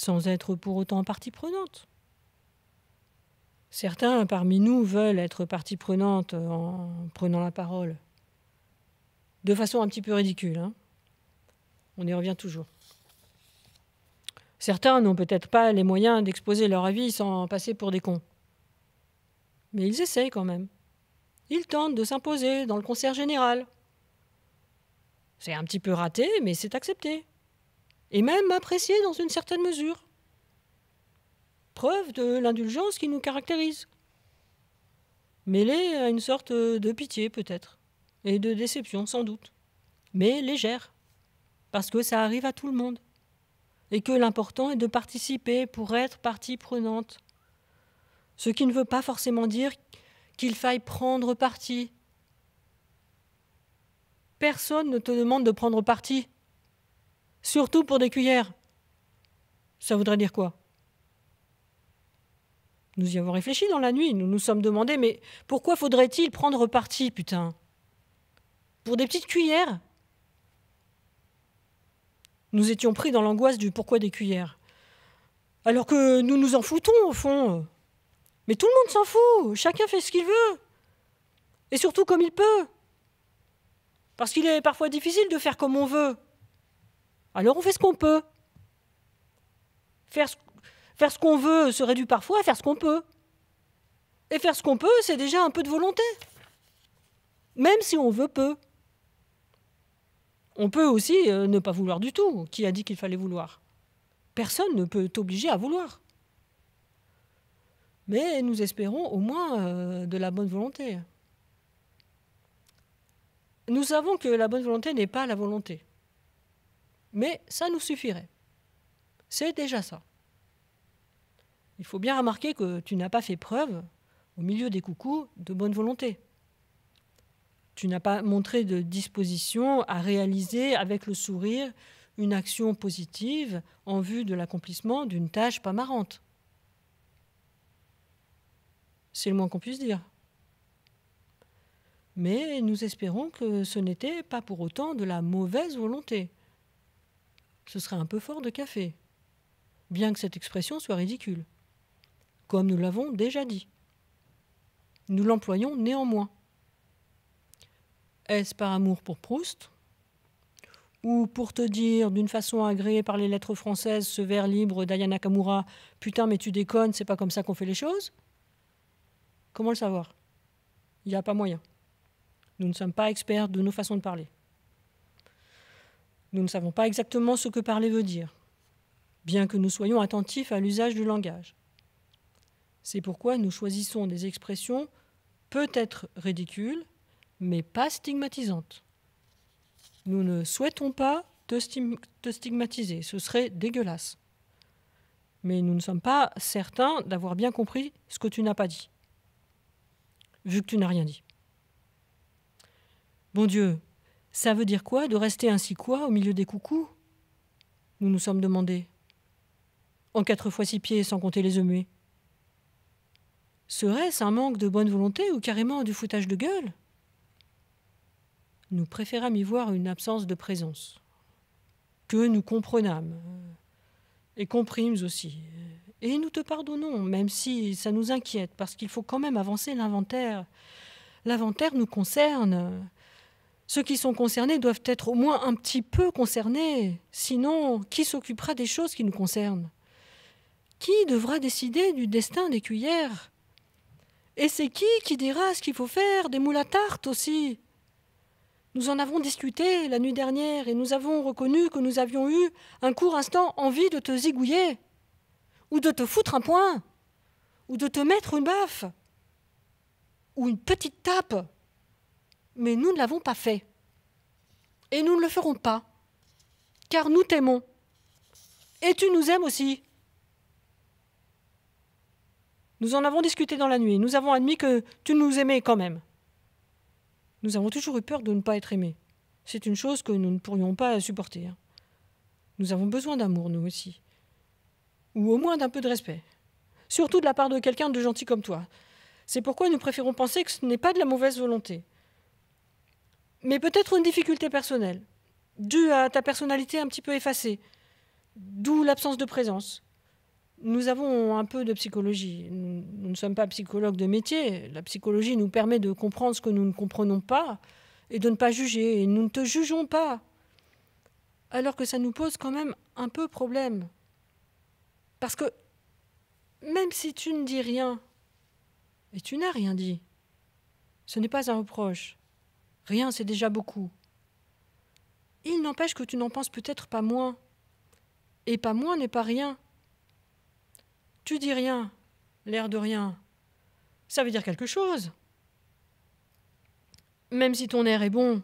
sans être pour autant partie prenante. Certains parmi nous veulent être partie prenante en prenant la parole, de façon un petit peu ridicule. Hein. On y revient toujours. Certains n'ont peut-être pas les moyens d'exposer leur avis sans passer pour des cons. Mais ils essayent quand même. Ils tentent de s'imposer dans le concert général. C'est un petit peu raté, mais c'est accepté et même apprécié dans une certaine mesure. Preuve de l'indulgence qui nous caractérise, mêlée à une sorte de pitié peut-être, et de déception sans doute, mais légère, parce que ça arrive à tout le monde, et que l'important est de participer pour être partie prenante. Ce qui ne veut pas forcément dire qu'il faille prendre parti. Personne ne te demande de prendre parti, surtout pour des cuillères. Ça voudrait dire quoi Nous y avons réfléchi dans la nuit, nous nous sommes demandé, mais pourquoi faudrait-il prendre parti, putain Pour des petites cuillères Nous étions pris dans l'angoisse du pourquoi des cuillères. Alors que nous nous en foutons, au fond. Mais tout le monde s'en fout, chacun fait ce qu'il veut. Et surtout comme il peut. Parce qu'il est parfois difficile de faire comme on veut. Alors on fait ce qu'on peut. Faire ce, faire ce qu'on veut se réduit parfois à faire ce qu'on peut. Et faire ce qu'on peut, c'est déjà un peu de volonté. Même si on veut peu. On peut aussi euh, ne pas vouloir du tout. Qui a dit qu'il fallait vouloir Personne ne peut t'obliger à vouloir. Mais nous espérons au moins euh, de la bonne volonté. Nous savons que la bonne volonté n'est pas la volonté mais ça nous suffirait. C'est déjà ça. Il faut bien remarquer que tu n'as pas fait preuve, au milieu des coucous, de bonne volonté. Tu n'as pas montré de disposition à réaliser avec le sourire une action positive en vue de l'accomplissement d'une tâche pas marrante. C'est le moins qu'on puisse dire. Mais nous espérons que ce n'était pas pour autant de la mauvaise volonté ce serait un peu fort de café, bien que cette expression soit ridicule, comme nous l'avons déjà dit. Nous l'employons néanmoins. Est-ce par amour pour Proust Ou pour te dire, d'une façon agréée par les lettres françaises, ce vers libre d'Ayana Kamura Putain, mais tu déconnes, c'est pas comme ça qu'on fait les choses Comment le savoir Il n'y a pas moyen. Nous ne sommes pas experts de nos façons de parler. Nous ne savons pas exactement ce que parler veut dire, bien que nous soyons attentifs à l'usage du langage. C'est pourquoi nous choisissons des expressions peut-être ridicules, mais pas stigmatisantes. Nous ne souhaitons pas te, stigmatiser, ce serait dégueulasse. Mais nous ne sommes pas certains d'avoir bien compris ce que tu n'as pas dit, vu que tu n'as rien dit. Bon Dieu, ça veut dire quoi de rester ainsi quoi au milieu des coucous Nous nous sommes demandés. En quatre fois six pieds, sans compter les œufs Serait-ce un manque de bonne volonté ou carrément du foutage de gueule Nous préférâmes y voir une absence de présence, que nous comprenâmes, et comprîmes aussi. Et nous te pardonnons, même si ça nous inquiète, parce qu'il faut quand même avancer l'inventaire. L'inventaire nous concerne ceux qui sont concernés doivent être au moins un petit peu concernés. Sinon, qui s'occupera des choses qui nous concernent Qui devra décider du destin des cuillères Et c'est qui qui dira ce qu'il faut faire des moules à tarte aussi Nous en avons discuté la nuit dernière et nous avons reconnu que nous avions eu un court instant envie de te zigouiller, ou de te foutre un poing, ou de te mettre une baffe, ou une petite tape mais nous ne l'avons pas fait. Et nous ne le ferons pas, car nous t'aimons. Et tu nous aimes aussi. Nous en avons discuté dans la nuit, nous avons admis que tu nous aimais quand même. Nous avons toujours eu peur de ne pas être aimés. C'est une chose que nous ne pourrions pas supporter. Hein. Nous avons besoin d'amour, nous aussi. Ou au moins d'un peu de respect. Surtout de la part de quelqu'un de gentil comme toi. C'est pourquoi nous préférons penser que ce n'est pas de la mauvaise volonté mais peut-être une difficulté personnelle, due à ta personnalité un petit peu effacée, d'où l'absence de présence. Nous avons un peu de psychologie. Nous, ne sommes pas psychologues de métier. La psychologie nous permet de comprendre ce que nous ne comprenons pas et de ne pas juger. Et nous ne te jugeons pas. Alors que ça nous pose quand même un peu problème. Parce que même si tu ne dis rien, et tu n'as rien dit, ce n'est pas un reproche, Rien, c'est déjà beaucoup. Il n'empêche que tu n'en penses peut-être pas moins. Et pas moins n'est pas rien. Tu dis rien, l'air de rien. Ça veut dire quelque chose. Même si ton air est bon,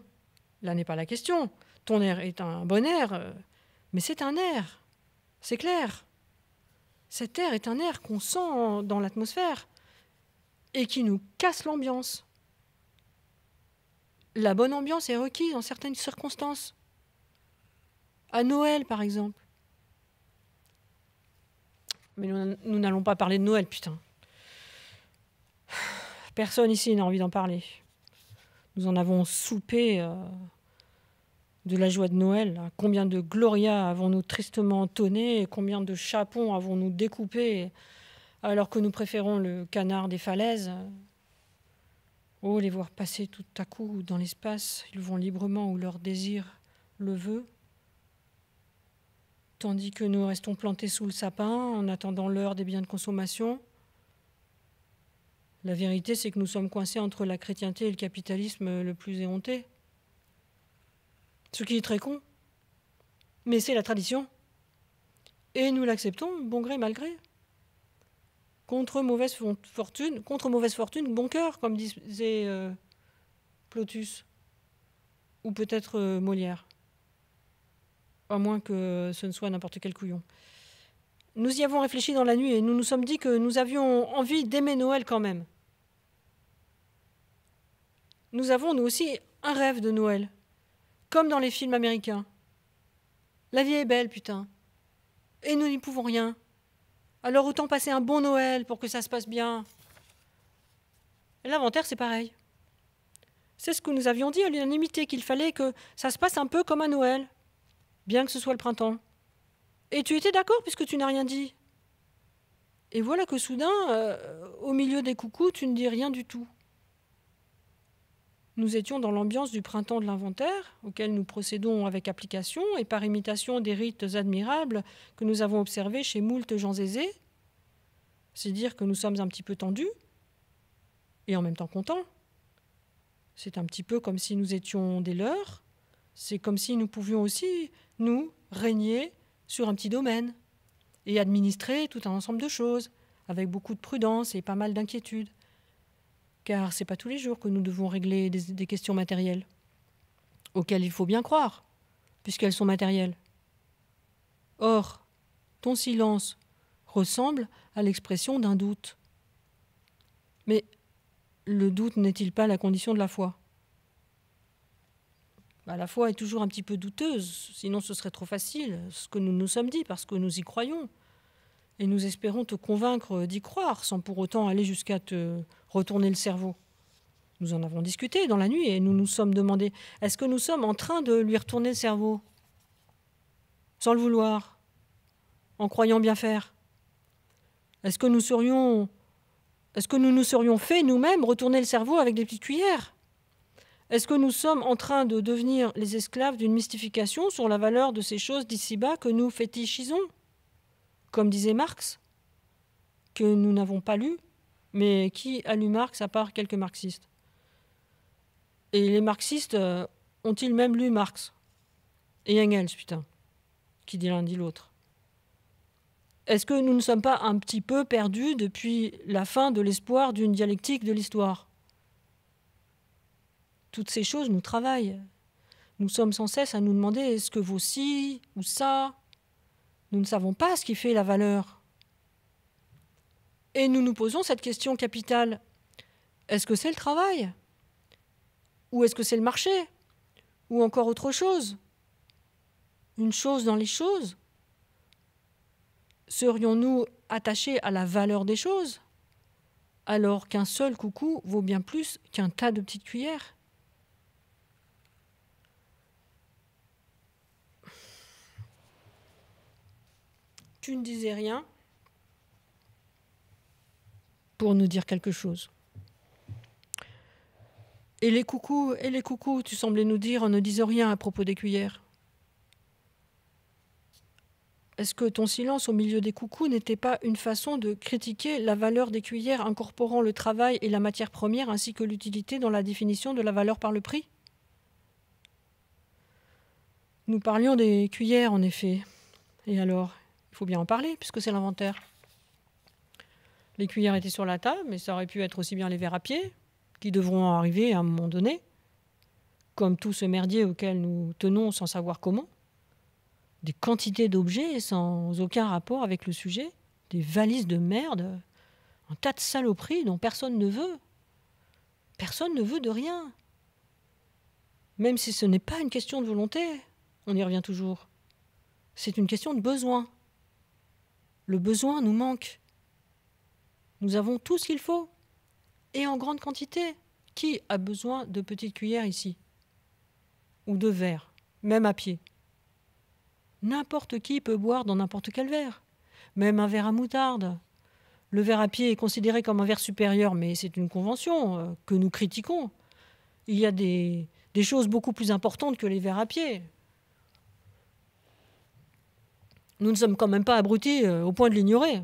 là n'est pas la question. Ton air est un bon air, euh, mais c'est un air. C'est clair. Cet air est un air qu'on sent dans l'atmosphère et qui nous casse l'ambiance la bonne ambiance est requise en certaines circonstances. À Noël, par exemple. Mais nous n'allons pas parler de Noël, putain. Personne ici n'a envie d'en parler. Nous en avons soupé euh, de la joie de Noël. Combien de gloria avons-nous tristement tonné combien de chapons avons-nous découpé alors que nous préférons le canard des falaises Oh, les voir passer tout à coup dans l'espace, ils vont librement où leur désir le veut, tandis que nous restons plantés sous le sapin en attendant l'heure des biens de consommation. La vérité, c'est que nous sommes coincés entre la chrétienté et le capitalisme le plus éhonté. Ce qui est très con, mais c'est la tradition. Et nous l'acceptons, bon gré, mal gré contre mauvaise fortune, contre mauvaise fortune, bon cœur, comme disait euh, Plotus, ou peut-être euh, Molière, à moins que ce ne soit n'importe quel couillon. Nous y avons réfléchi dans la nuit et nous nous sommes dit que nous avions envie d'aimer Noël quand même. Nous avons, nous aussi, un rêve de Noël, comme dans les films américains. La vie est belle, putain. Et nous n'y pouvons rien. Alors autant passer un bon Noël pour que ça se passe bien. L'inventaire, c'est pareil. C'est ce que nous avions dit à l'unanimité, qu'il fallait que ça se passe un peu comme à Noël, bien que ce soit le printemps. Et tu étais d'accord puisque tu n'as rien dit. Et voilà que soudain, euh, au milieu des coucous, tu ne dis rien du tout nous étions dans l'ambiance du printemps de l'inventaire, auquel nous procédons avec application et par imitation des rites admirables que nous avons observés chez moult gens aisés. C'est dire que nous sommes un petit peu tendus et en même temps contents. C'est un petit peu comme si nous étions des leurs. C'est comme si nous pouvions aussi, nous, régner sur un petit domaine et administrer tout un ensemble de choses, avec beaucoup de prudence et pas mal d'inquiétude car c'est pas tous les jours que nous devons régler des, questions matérielles, auxquelles il faut bien croire, puisqu'elles sont matérielles. Or, ton silence ressemble à l'expression d'un doute. Mais le doute n'est-il pas la condition de la foi bah, La foi est toujours un petit peu douteuse, sinon ce serait trop facile, ce que nous nous sommes dit, parce que nous y croyons. Et nous espérons te convaincre d'y croire, sans pour autant aller jusqu'à te retourner le cerveau. Nous en avons discuté dans la nuit et nous nous sommes demandé, est-ce que nous sommes en train de lui retourner le cerveau Sans le vouloir, en croyant bien faire Est-ce que nous serions... Est-ce que nous nous serions fait nous-mêmes retourner le cerveau avec des petites cuillères est-ce que nous sommes en train de devenir les esclaves d'une mystification sur la valeur de ces choses d'ici-bas que nous fétichisons Comme disait Marx, que nous n'avons pas lu mais qui a lu Marx à part quelques marxistes Et les marxistes euh, ont-ils même lu Marx Et Engels, putain, qui dit l'un dit l'autre Est-ce que nous ne sommes pas un petit peu perdus depuis la fin de l'espoir d'une dialectique de l'histoire Toutes ces choses nous travaillent. Nous sommes sans cesse à nous demander est-ce que vaut ci ou ça Nous ne savons pas ce qui fait la valeur. Et nous nous posons cette question capitale. Est-ce que c'est le travail Ou est-ce que c'est le marché Ou encore autre chose Une chose dans les choses Serions-nous attachés à la valeur des choses alors qu'un seul coucou vaut bien plus qu'un tas de petites cuillères Tu ne disais rien pour nous dire quelque chose. Et les coucous, et les coucous, tu semblais nous dire en ne disant rien à propos des cuillères. Est-ce que ton silence au milieu des coucous n'était pas une façon de critiquer la valeur des cuillères incorporant le travail et la matière première ainsi que l'utilité dans la définition de la valeur par le prix Nous parlions des cuillères en effet. Et alors, il faut bien en parler puisque c'est l'inventaire. Les cuillères étaient sur la table, mais ça aurait pu être aussi bien les verres à pied, qui devront arriver à un moment donné, comme tout ce merdier auquel nous tenons sans savoir comment. Des quantités d'objets sans aucun rapport avec le sujet, des valises de merde, un tas de saloperies dont personne ne veut. Personne ne veut de rien. Même si ce n'est pas une question de volonté, on y revient toujours. C'est une question de besoin. Le besoin nous manque. Nous avons tout ce qu'il faut, et en grande quantité. Qui a besoin de petites cuillères ici Ou de verres, même à pied N'importe qui peut boire dans n'importe quel verre, même un verre à moutarde. Le verre à pied est considéré comme un verre supérieur, mais c'est une convention euh, que nous critiquons. Il y a des, choses beaucoup plus importantes que les verres à pied. Nous ne sommes quand même pas abrutis euh, au point de l'ignorer.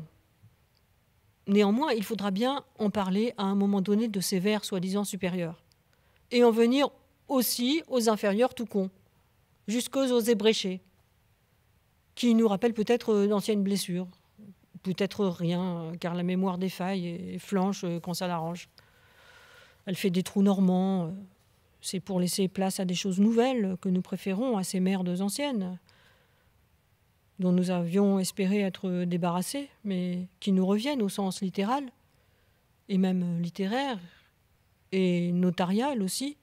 Néanmoins, il faudra bien en parler à un moment donné de ces vers soi-disant supérieurs. Et en venir aussi aux inférieurs tout cons, jusqu'aux ébréchés, qui nous rappellent peut-être euh, d'anciennes blessures, peut-être rien, euh, car la mémoire défaille et flanche euh, quand ça l'arrange. Elle fait des trous normands, c'est pour laisser place à des choses nouvelles que nous préférons à ces merdes anciennes, dont nous avions espéré être débarrassés, mais qui nous reviennent au sens littéral, et même littéraire, et notarial aussi.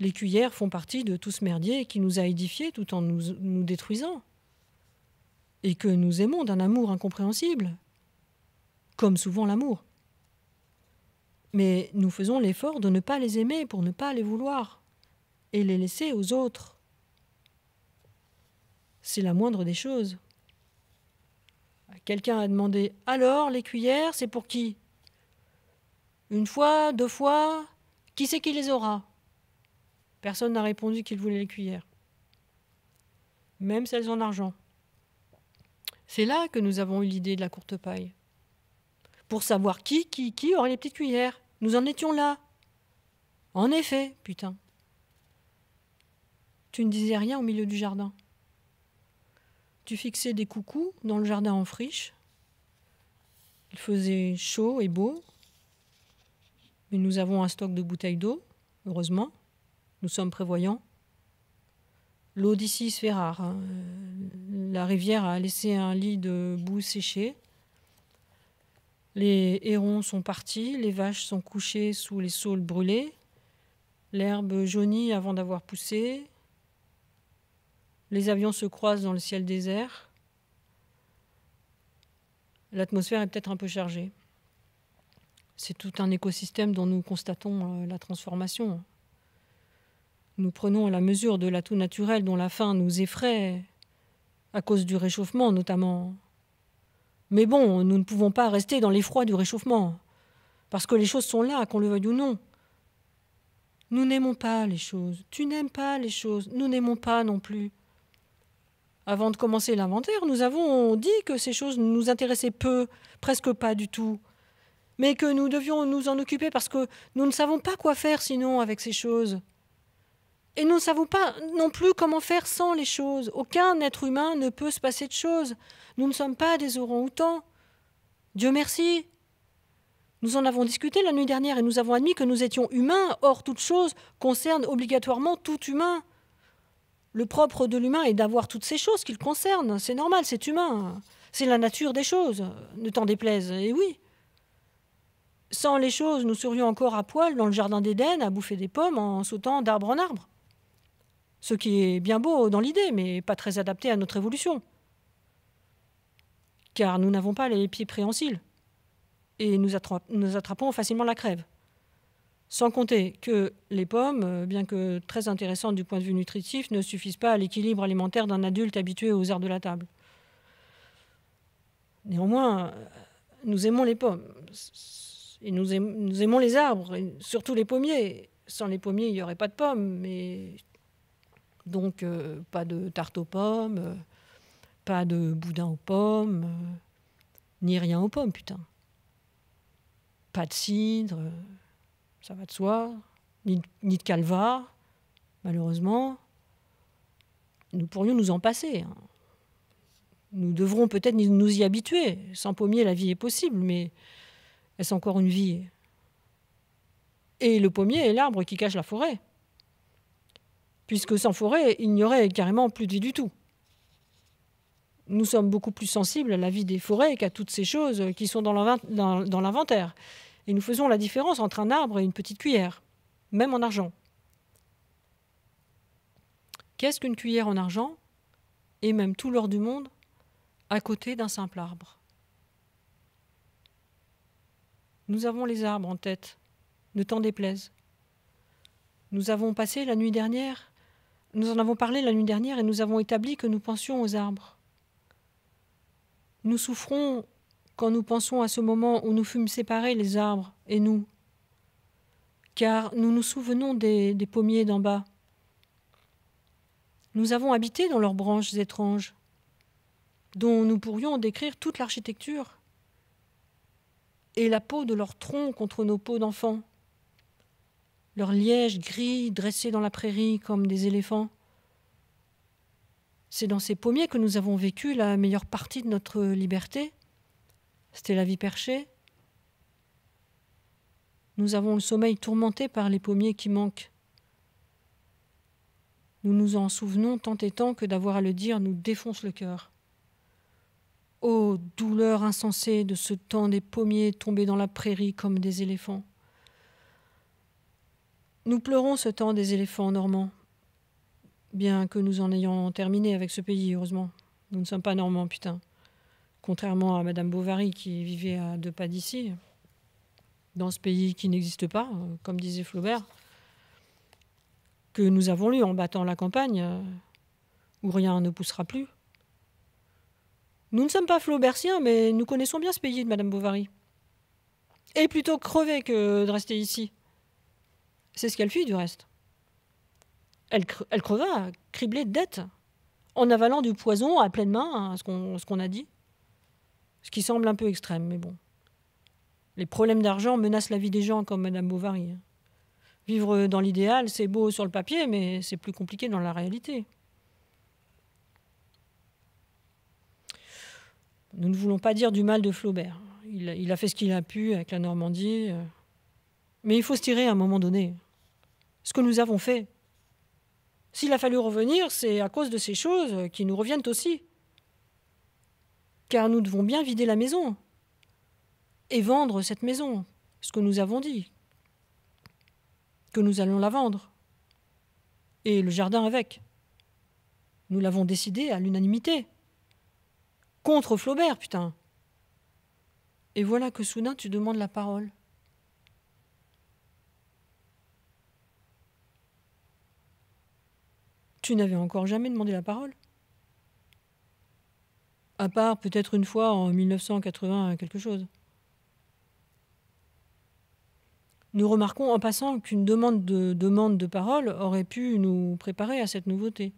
Les cuillères font partie de tout ce merdier qui nous a édifiés tout en nous, nous détruisant, et que nous aimons d'un amour incompréhensible, comme souvent l'amour. Mais nous faisons l'effort de ne pas les aimer pour ne pas les vouloir, et les laisser aux autres c'est la moindre des choses. Quelqu'un a demandé Alors, les cuillères, c'est pour qui Une fois, deux fois Qui c'est qui les aura Personne n'a répondu qu'il voulait les cuillères, même celles en argent. C'est là que nous avons eu l'idée de la courte paille. Pour savoir qui, qui, qui aurait les petites cuillères. Nous en étions là. En effet, putain. Tu ne disais rien au milieu du jardin. Fixer des coucous dans le jardin en friche. Il faisait chaud et beau, mais nous avons un stock de bouteilles d'eau, heureusement. Nous sommes prévoyants. L'eau d'ici se fait rare. Hein. La rivière a laissé un lit de boue séchée. Les hérons sont partis, les vaches sont couchées sous les saules brûlés, l'herbe jaunit avant d'avoir poussé, les avions se croisent dans le ciel désert. L'atmosphère est peut-être un peu chargée. C'est tout un écosystème dont nous constatons euh, la transformation. Nous prenons la mesure de l'atout naturel dont la faim nous effraie, à cause du réchauffement notamment. Mais bon, nous ne pouvons pas rester dans l'effroi du réchauffement, parce que les choses sont là, qu'on le veuille ou non. Nous n'aimons pas les choses, tu n'aimes pas les choses, nous n'aimons pas non plus avant de commencer l'inventaire, nous avons dit que ces choses nous intéressaient peu, presque pas du tout, mais que nous devions nous en occuper parce que nous ne savons pas quoi faire sinon avec ces choses. Et nous ne savons pas non plus comment faire sans les choses. Aucun être humain ne peut se passer de choses. Nous ne sommes pas des orangs-outans. Dieu merci. Nous en avons discuté la nuit dernière et nous avons admis que nous étions humains. Or, toute chose concerne obligatoirement tout humain. Le propre de l'humain est d'avoir toutes ces choses qui le concernent. C'est normal, c'est humain. C'est la nature des choses, ne t'en déplaise. Et oui. Sans les choses, nous serions encore à poil dans le jardin d'Éden à bouffer des pommes en sautant d'arbre en arbre. Ce qui est bien beau dans l'idée, mais pas très adapté à notre évolution. Car nous n'avons pas les pieds préhensiles. Et nous, nous attrapons facilement la crève. Sans compter que les pommes, euh, bien que très intéressantes du point de vue nutritif, ne suffisent pas à l'équilibre alimentaire d'un adulte habitué aux arts de la table. Néanmoins, euh, nous aimons les pommes. Et nous, aimons les arbres, surtout les pommiers. Sans les pommiers, il n'y aurait pas de pommes. Mais... Donc, euh, pas de tarte aux pommes, pas de boudin aux pommes, ni rien aux pommes, putain. Pas de cidre ça va de soi, ni, de calva, malheureusement. Nous pourrions nous en passer. Hein. Nous devrons peut-être nous y habituer. Sans pommier, la vie est possible, mais est-ce encore une vie Et le pommier est l'arbre qui cache la forêt. Puisque sans forêt, il n'y aurait carrément plus de vie du tout nous sommes beaucoup plus sensibles à la vie des forêts qu'à toutes ces choses qui sont dans l'inventaire. Et nous faisons la différence entre un arbre et une petite cuillère, même en argent. Qu'est-ce qu'une cuillère en argent et même tout l'or du monde à côté d'un simple arbre Nous avons les arbres en tête, ne t'en déplaise. Nous avons passé la nuit dernière, nous en avons parlé la nuit dernière et nous avons établi que nous pensions aux arbres. Nous souffrons quand nous pensons à ce moment où nous fûmes séparés les arbres et nous, car nous nous souvenons des, pommiers d'en bas. Nous avons habité dans leurs branches étranges, dont nous pourrions décrire toute l'architecture, et la peau de leurs troncs contre nos peaux d'enfants, leurs lièges gris dressés dans la prairie comme des éléphants. C'est dans ces pommiers que nous avons vécu la meilleure partie de notre liberté, c'était la vie perchée. Nous avons le sommeil tourmenté par les pommiers qui manquent. Nous nous en souvenons tant et tant que d'avoir à le dire nous défonce le cœur. Ô oh, douleur insensée de ce temps des pommiers tombés dans la prairie comme des éléphants. Nous pleurons ce temps des éléphants normands, bien que nous en ayons terminé avec ce pays, heureusement. Nous ne sommes pas normands, putain contrairement à Madame Bovary qui vivait à deux pas d'ici, dans ce pays qui n'existe pas, euh, comme disait Flaubert, que nous avons lu en battant la campagne, euh, où rien ne poussera plus. Nous ne sommes pas flaubertiens, mais nous connaissons bien ce pays de Madame Bovary. Et plutôt crever que de rester ici. C'est ce qu'elle fit du reste. Elle, elle creva, criblée de dettes, en avalant du poison à pleine main, hein, ce qu'on a dit. Ce qui semble un peu extrême, mais bon. Les problèmes d'argent menacent la vie des gens, comme Madame Bovary. Hein. Vivre dans l'idéal, c'est beau sur le papier, mais c'est plus compliqué dans la réalité. Nous ne voulons pas dire du mal de Flaubert. Il, il a fait ce qu'il a pu avec la Normandie. Euh. Mais il faut se tirer à un moment donné. Ce que nous avons fait. S'il a fallu revenir, c'est à cause de ces choses qui nous reviennent aussi car nous devons bien vider la maison et vendre cette maison, ce que nous avons dit, que nous allons la vendre, et le jardin avec. Nous l'avons décidé à l'unanimité, contre Flaubert, putain. Et voilà que soudain tu demandes la parole. Tu n'avais encore jamais demandé la parole à part peut-être une fois en 1980 quelque chose. Nous remarquons en passant qu'une demande de, demande de parole aurait pu nous préparer à cette nouveauté.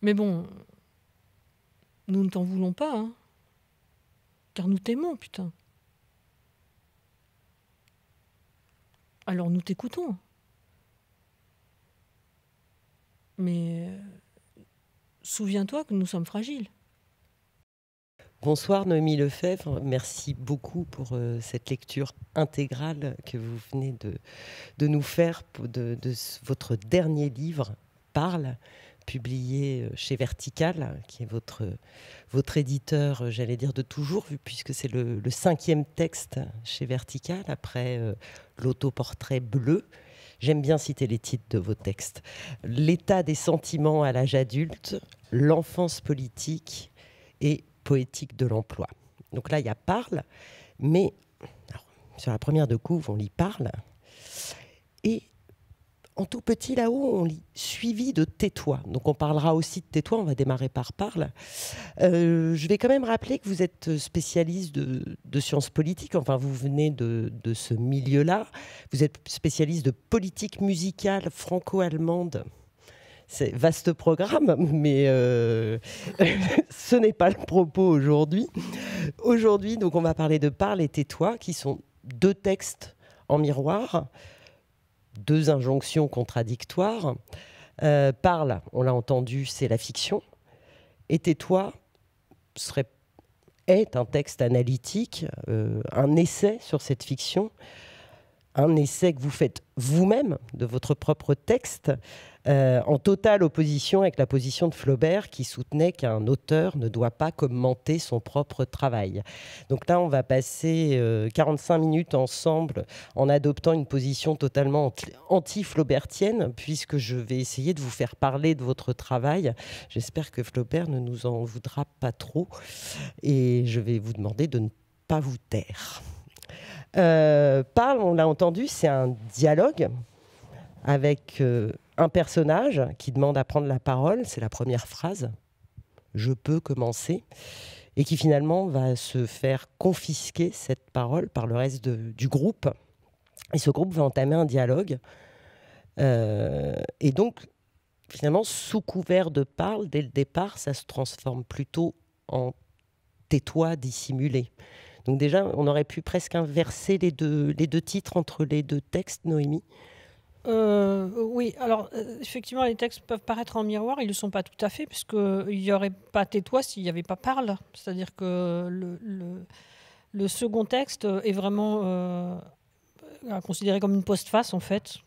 Mais bon, nous ne t'en voulons pas, hein, car nous t'aimons, putain. Alors nous t'écoutons. Mais euh, souviens-toi que nous sommes fragiles. Bonsoir Noémie Lefebvre, merci beaucoup pour euh, cette lecture intégrale que vous venez de, de nous faire de, votre dernier livre, Parle, publié euh, chez Vertical, qui est votre, votre éditeur, j'allais dire de toujours, puisque c'est le, cinquième texte chez Vertical, après l'autoportrait bleu J'aime bien citer les titres de vos textes. L'état des sentiments à l'âge adulte, l'enfance politique et poétique de l'emploi. Donc là, il y a parle, mais sur la première de couve, on lit parle. Et en tout petit là-haut, on lit suivi de tétois. Donc on parlera aussi de tétois. on va démarrer par parle. Euh, je vais quand même rappeler que vous êtes spécialiste de, sciences politiques, enfin vous venez de, ce milieu-là. Vous êtes spécialiste de politique musicale franco-allemande c'est vaste programme, mais euh, [laughs] ce n'est pas le propos aujourd'hui. Aujourd'hui, donc, on va parler de Parle et tétois, qui sont deux textes en miroir deux injonctions contradictoires. Euh, parle, on l'a entendu, c'est la fiction. Et toi est un texte analytique, euh, un essai sur cette fiction un essai que vous faites vous-même de votre propre texte, euh, en totale opposition avec la position de Flaubert qui soutenait qu'un auteur ne doit pas commenter son propre travail. Donc là, on va passer 45 euh, minutes ensemble en adoptant une position totalement anti-flaubertienne, puisque je vais essayer de vous faire parler de votre travail. J'espère que Flaubert ne nous en voudra pas trop, et je vais vous demander de ne pas vous taire. Euh, parle, on l'a entendu, c'est un dialogue avec euh, un personnage qui demande à prendre la parole, c'est la première phrase, je peux commencer, et qui finalement va se faire confisquer cette parole par le reste du groupe. Et ce groupe va entamer un dialogue. Euh, et donc, finalement, sous couvert de parle, dès le départ, ça se transforme plutôt en tais-toi dissimulé. Donc déjà, on aurait pu presque inverser les deux, les deux titres entre les deux textes, Noémie. Euh, oui, alors euh, effectivement, les textes peuvent paraître en miroir, ils ne le sont pas tout à fait, puisqu'il n'y aurait pas tais-toi s'il n'y avait pas parle. C'est-à-dire que le, second texte est vraiment euh, considéré comme une postface, en fait.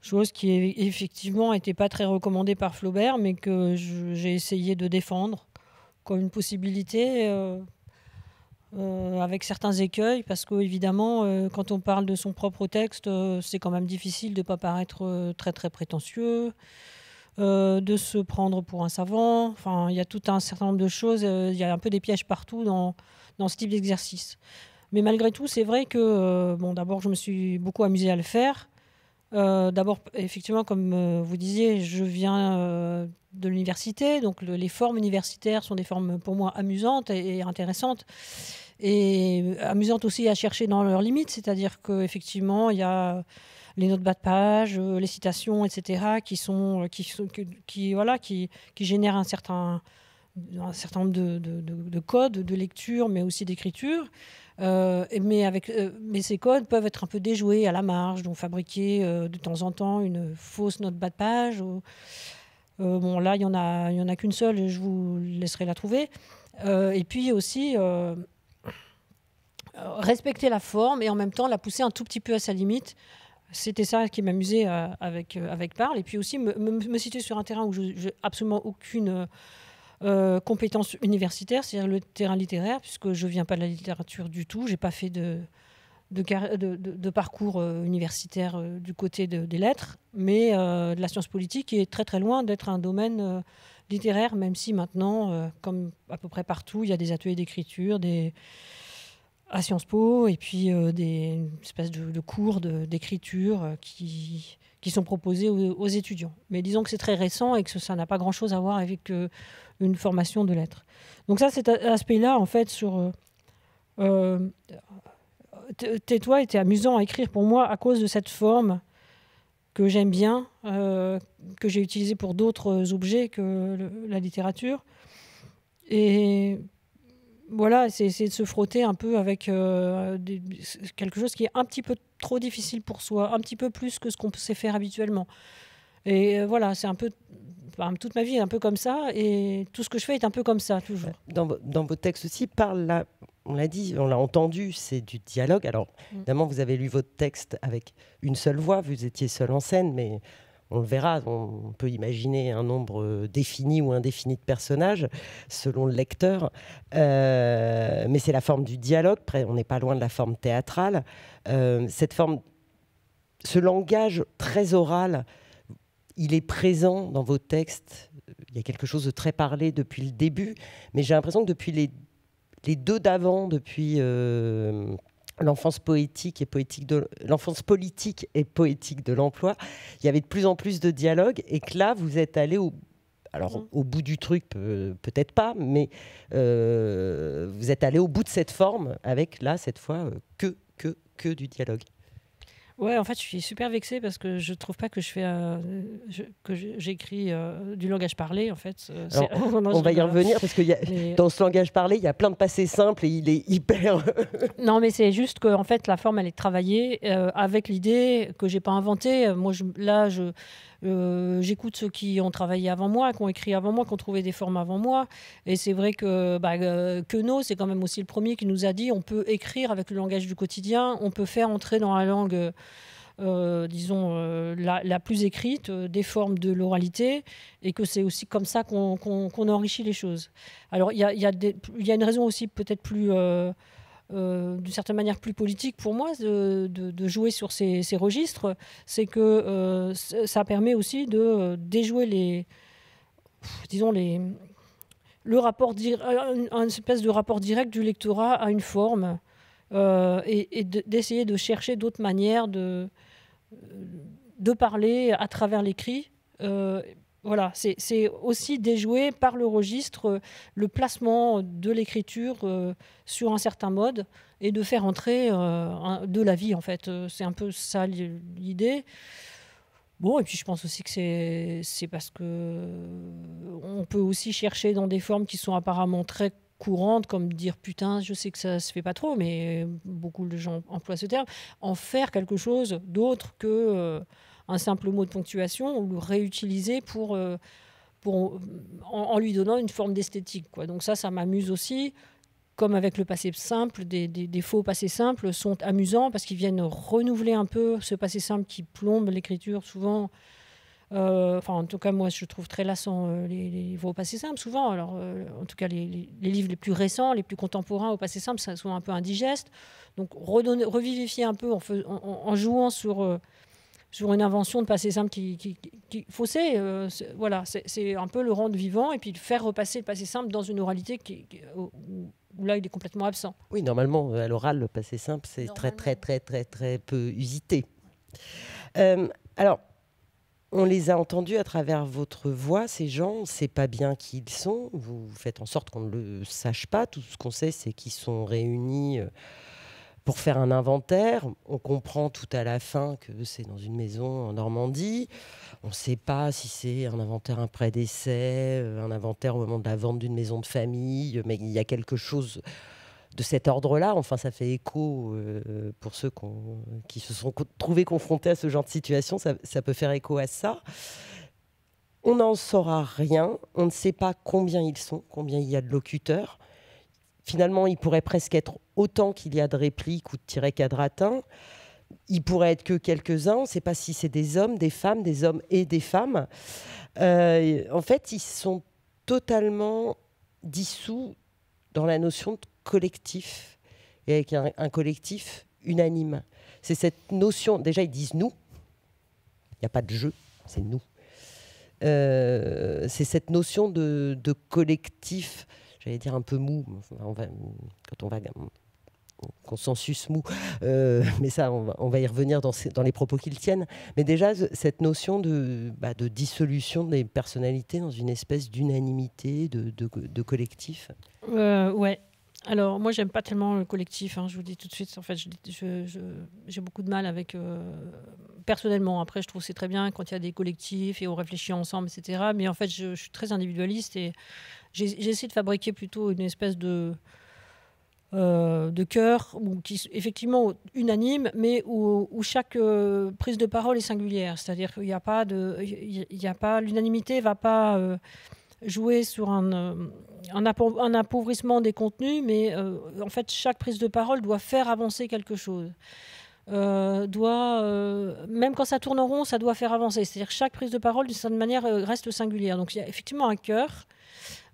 Chose qui, effectivement, n'était pas très recommandée par Flaubert, mais que j'ai essayé de défendre comme une possibilité. Euh, avec certains écueils, parce qu'évidemment, euh, quand on parle de son propre texte, euh, c'est quand même difficile de ne pas paraître très très prétentieux, de se prendre pour un savant. il y a tout un certain nombre de choses, il y a un peu des pièges partout dans, ce type d'exercice. Mais malgré tout, c'est vrai que, d'abord, je me suis beaucoup amusée à le faire. Euh, d'abord, effectivement, comme euh, vous disiez, je viens euh, de l'université, donc les formes universitaires sont des formes pour moi amusantes et, intéressantes, et amusantes aussi à chercher dans leurs limites, c'est-à-dire qu'effectivement, il y a les notes bas de page, les citations, etc., qui, sont, qui, qui, voilà, qui, génèrent un certain, nombre de codes de lecture, mais aussi d'écriture. Euh, mais, avec, euh, mais ces codes peuvent être un peu déjoués à la marge, donc fabriquer euh, de temps en temps une fausse note bas de page. bon, là, il n'y en a, y en a qu'une seule et je vous laisserai la trouver. et puis aussi respecter la forme et en même temps la pousser un tout petit peu à sa limite. C'était ça qui m'amusait avec, avec Parle. Et puis aussi me, me, me, situer sur un terrain où je n'ai absolument aucune euh, compétences universitaires, c'est-à-dire le terrain littéraire, puisque je ne viens pas de la littérature du tout, j'ai pas fait de, parcours euh, universitaire euh, du côté des lettres, mais la science politique est très très loin d'être un domaine littéraire, même si maintenant, comme à peu près partout, il y a des ateliers d'écriture, à Sciences Po, et puis des espèces de, cours d'écriture qui, sont proposés aux, étudiants. Mais disons que c'est très récent et que ça n'a pas grand-chose à voir avec une formation de lettres. Donc ça, cet aspect-là, en fait, sur... Euh, euh Tais-toi était amusant à écrire pour moi à cause de cette forme que j'aime bien, euh, que j'ai utilisée pour d'autres objets que la littérature. Et voilà, c'est essayer de se frotter un peu avec euh, quelque chose qui est un petit peu trop difficile pour soi, un petit peu plus que ce qu'on sait faire habituellement. Et voilà, c'est un peu toute ma vie est un peu comme ça et tout ce que je fais est un peu comme ça, toujours. Dans, vos textes aussi, parle là, on l'a dit, on l'a entendu, c'est du dialogue. Alors, mm. évidemment, vous avez lu votre texte avec une seule voix, vous étiez seul en scène, mais on le verra, on peut imaginer un nombre euh, défini ou indéfini de personnages selon le lecteur, euh, mais c'est la forme du dialogue, on n'est pas loin de la forme théâtrale. Euh, cette forme, ce langage très oral il est présent dans vos textes. Il y a quelque chose de très parlé depuis le début, mais j'ai l'impression que depuis les, deux d'avant, depuis euh, l'enfance poétique et poétique de l'enfance politique et poétique de l'emploi, il y avait de plus en plus de dialogue. et que là, vous êtes allé au alors mm. au bout du truc, peut-être pas, mais euh, vous êtes allé au bout de cette forme avec là cette fois euh, que que que du dialogue. Ouais, en fait, je suis super vexée parce que je trouve pas que je fais euh, que j'écris euh, du langage parlé en fait. Euh, [laughs] on, va y revenir parce que [laughs] dans ce langage parlé, il y a plein de passés simples et il est hyper. [laughs] non, mais c'est juste que fait, la forme elle est travaillée avec l'idée que j'ai pas inventée. Moi, je, là, je euh, j'écoute ceux qui ont travaillé avant moi, qui ont écrit avant moi, qui ont trouvé des formes avant moi. Et c'est vrai que bah, euh, Queneau, c'est quand même aussi le premier qui nous a dit on peut écrire avec le langage du quotidien, on peut faire entrer dans la langue. Euh, disons, la, plus écrite des formes de l'oralité, et que c'est aussi comme ça qu'on enrichit les choses. Alors, il y a, une raison aussi peut-être plus euh, d'une certaine manière plus politique pour moi de, jouer sur ces, registres, c'est que euh, ça permet aussi de euh, déjouer les, disons les, le rapport dire espèce de rapport direct du lectorat à une forme et, d'essayer de chercher d'autres manières de de parler à travers l'écrit. Voilà, c'est aussi déjouer par le registre euh, le placement de l'écriture euh, sur un certain mode et de faire entrer euh, de la vie, en fait. C'est un peu ça l'idée. Bon, et puis je pense aussi que c'est parce que on peut aussi chercher dans des formes qui sont apparemment très courantes, comme dire putain, je sais que ça se fait pas trop, mais beaucoup de gens emploient ce terme, en faire quelque chose d'autre que un simple mot de ponctuation, ou le réutiliser pour, euh, pour, en, lui donnant une forme d'esthétique. Donc ça, ça m'amuse aussi comme avec le passé simple, des, des, faux passés simples sont amusants parce qu'ils viennent renouveler un peu ce passé simple qui plombe l'écriture souvent. Euh, enfin, en tout cas, moi, je trouve très lassant euh, les, les, faux passé simple. souvent. Alors, en tout cas, les, livres les plus récents, les plus contemporains au passé simple, ça sont un peu indigestes. Donc, redonner, revivifier un peu en jouant sur sur une invention de passé simple qui, qui, qui faussait. Euh, voilà, c'est un peu le rendre vivant et puis faire repasser le passé simple dans une oralité qui, euh, où, là il est complètement absent. Oui, normalement à l'oral le passé simple c'est très très très très très peu usité. Euh, alors. On les a entendus à travers votre voix, ces gens, on ne sait pas bien qui ils sont, vous faites en sorte qu'on ne le sache pas, tout ce qu'on sait c'est qu'ils sont réunis pour faire un inventaire. On comprend tout à la fin que c'est dans une maison en Normandie. On ne sait pas si c'est un inventaire après décès, euh, un inventaire au moment de la vente d'une maison de famille, mais il y a quelque chose de cet ordre-là. Enfin, ça fait écho euh, pour ceux qui se sont trouvés confrontés à ce genre de situation. Ça, ça peut faire écho à ça. On n'en saura rien. On ne sait pas combien ils sont, combien il y a de locuteurs. Finalement, ils pourraient presque être autant qu'il y a de répliques ou de tirets quadratins. Il pourrait être que quelques-uns, on ne sait pas si c'est des hommes, des femmes, des hommes et des femmes. Euh, en fait, ils sont totalement dissous dans la notion de collectif et avec un, collectif unanime. C'est cette notion, déjà ils disent nous, il n'y a pas de jeu, c'est nous. Euh, c'est cette notion de, collectif, j'allais dire un peu mou, quand on va consensus mou, euh, [laughs] mais ça, on va, y revenir dans, dans les propos qu'ils tiennent. Mais déjà, cette notion bah, de, dissolution des personnalités dans une espèce d'unanimité, de, collectif euh, Ouais. Alors, moi, j'aime pas tellement le collectif, hein, je vous dis tout de suite. En fait, j'ai beaucoup de mal avec. Euh, personnellement, après, je trouve c'est très bien quand il y a des collectifs et on réfléchit ensemble, etc. Mais en fait, je, je suis très individualiste et j'ai j'essaie de fabriquer plutôt une espèce de euh, de cœur, ou qui effectivement unanime, mais où, chaque euh, prise de parole est singulière. C'est-à-dire qu'il n'y a pas de, il a pas l'unanimité va pas euh, jouer sur un, un, appauvrissement des contenus, mais en fait chaque prise de parole doit faire avancer quelque chose. doit même quand ça tourne en rond, ça doit faire avancer. C'est-à-dire chaque prise de parole d'une certaine manière reste singulière. Donc il y a effectivement un cœur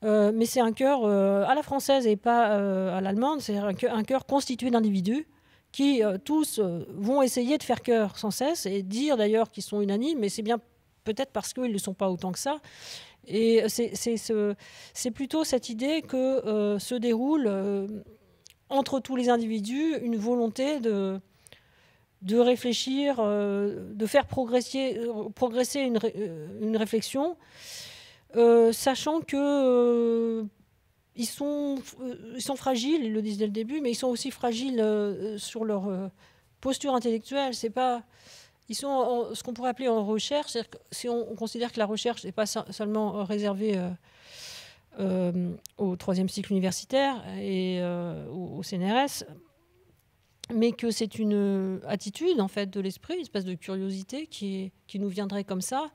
euh, mais c'est un cœur euh, à la française et pas euh, à l'allemande. C'est un cœur, constitué d'individus qui tous vont essayer de faire cœur sans cesse et dire d'ailleurs qu'ils sont unanimes, mais c'est bien peut-être parce qu'ils ne le sont pas autant que ça. Et c'est ce, plutôt cette idée que se déroule entre tous les individus une volonté de, de réfléchir, de faire progresser, progresser une, une réflexion euh, sachant qu'ils euh, euh, sont, fragiles, ils le disent dès le début, mais ils sont aussi fragiles sur leur posture intellectuelle. C'est pas, ils sont ce qu'on pourrait appeler en recherche. Que si on, considère que la recherche n'est pas seulement réservée au troisième cycle universitaire et au, CNRS, mais que c'est une attitude en fait de l'esprit, une espèce de curiosité qui, qui nous viendrait comme ça.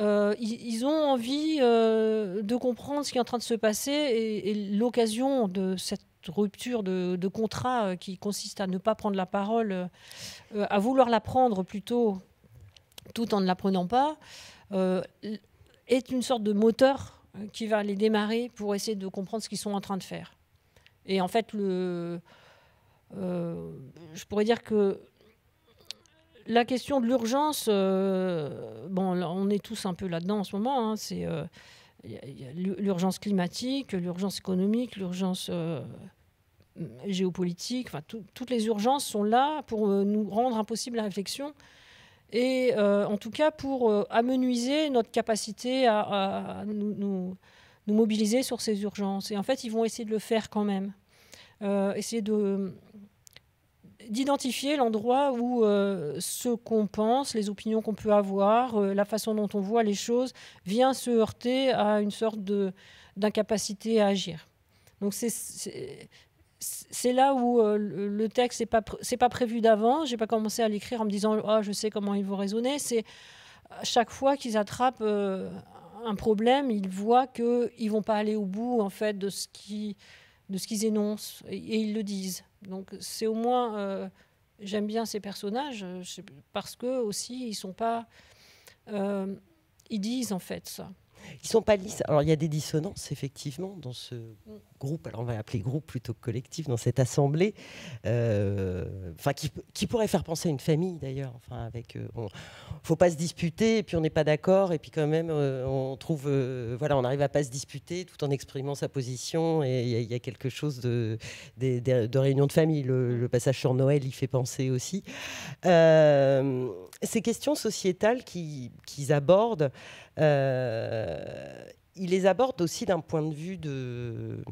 Euh, ils, ont envie euh, de comprendre ce qui est en train de se passer et, l'occasion de cette rupture de, contrat euh, qui consiste à ne pas prendre la parole, à vouloir la prendre plutôt tout en ne la prenant pas, est une sorte de moteur qui va les démarrer pour essayer de comprendre ce qu'ils sont en train de faire. Et en fait, le, je pourrais dire que la question de l'urgence, euh, bon, on est tous un peu là-dedans en ce moment. Hein. c'est euh, l'urgence climatique, l'urgence économique, l'urgence euh, géopolitique. toutes les urgences sont là pour nous rendre impossible la réflexion et en tout cas pour amenuiser notre capacité à, nous, mobiliser sur ces urgences. Et en fait, ils vont essayer de le faire quand même. essayer de, d'identifier l'endroit où euh, ce qu'on pense, les opinions qu'on peut avoir, euh, la façon dont on voit les choses, vient se heurter à une sorte d'incapacité à agir. Donc c'est là où euh, le texte n'est pas, c'est pas prévu d'avant. Je n'ai pas commencé à l'écrire en me disant oh, je sais comment ils vont raisonner. C'est chaque fois qu'ils attrapent un problème, ils voient qu'ils ne vont pas aller au bout en fait, de ce qui de ce qu'ils énoncent, et, ils le disent. Donc c'est au moins, euh, j'aime bien ces personnages, euh, parce que aussi, ils sont pas... Euh, ils disent en fait ça. Ils sont pas lisses. Alors il y a des dissonances effectivement dans ce groupe. Alors on va l'appeler groupe plutôt que collectif dans cette assemblée. Euh, enfin, qui, pourrait faire penser à une famille d'ailleurs. Enfin, avec, euh, faut pas se disputer et puis on n'est pas d'accord et puis quand même euh, on trouve, voilà, on arrive à pas se disputer tout en exprimant sa position et il y, a quelque chose de, de, de, de réunion de famille. Le, passage sur Noël y fait penser aussi. ces questions sociétales qu'ils abordent. Euh, il les aborde aussi d'un point de vue de,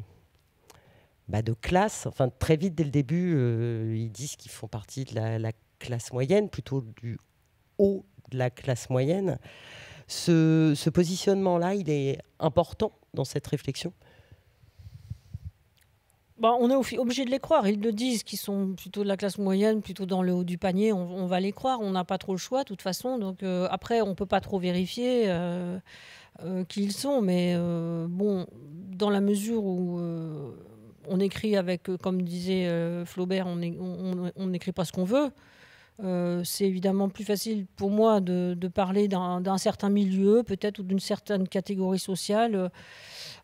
bah, de classe. Enfin, très vite, dès le début, euh, ils disent qu'ils font partie de la, classe moyenne, plutôt du haut de la classe moyenne. Ce, ce positionnement-là, il est important dans cette réflexion. Bah, on est obligé de les croire. Ils le disent, qu'ils sont plutôt de la classe moyenne, plutôt dans le haut du panier. On, va les croire. On n'a pas trop le choix, de toute façon. Donc euh, après, on ne peut pas trop vérifier euh, euh, qui ils sont. Mais bon, dans la mesure où on écrit avec, comme disait Flaubert, on n'écrit pas ce qu'on veut. Euh, c'est évidemment plus facile pour moi de, parler d'un certain milieu, peut-être, ou d'une certaine catégorie sociale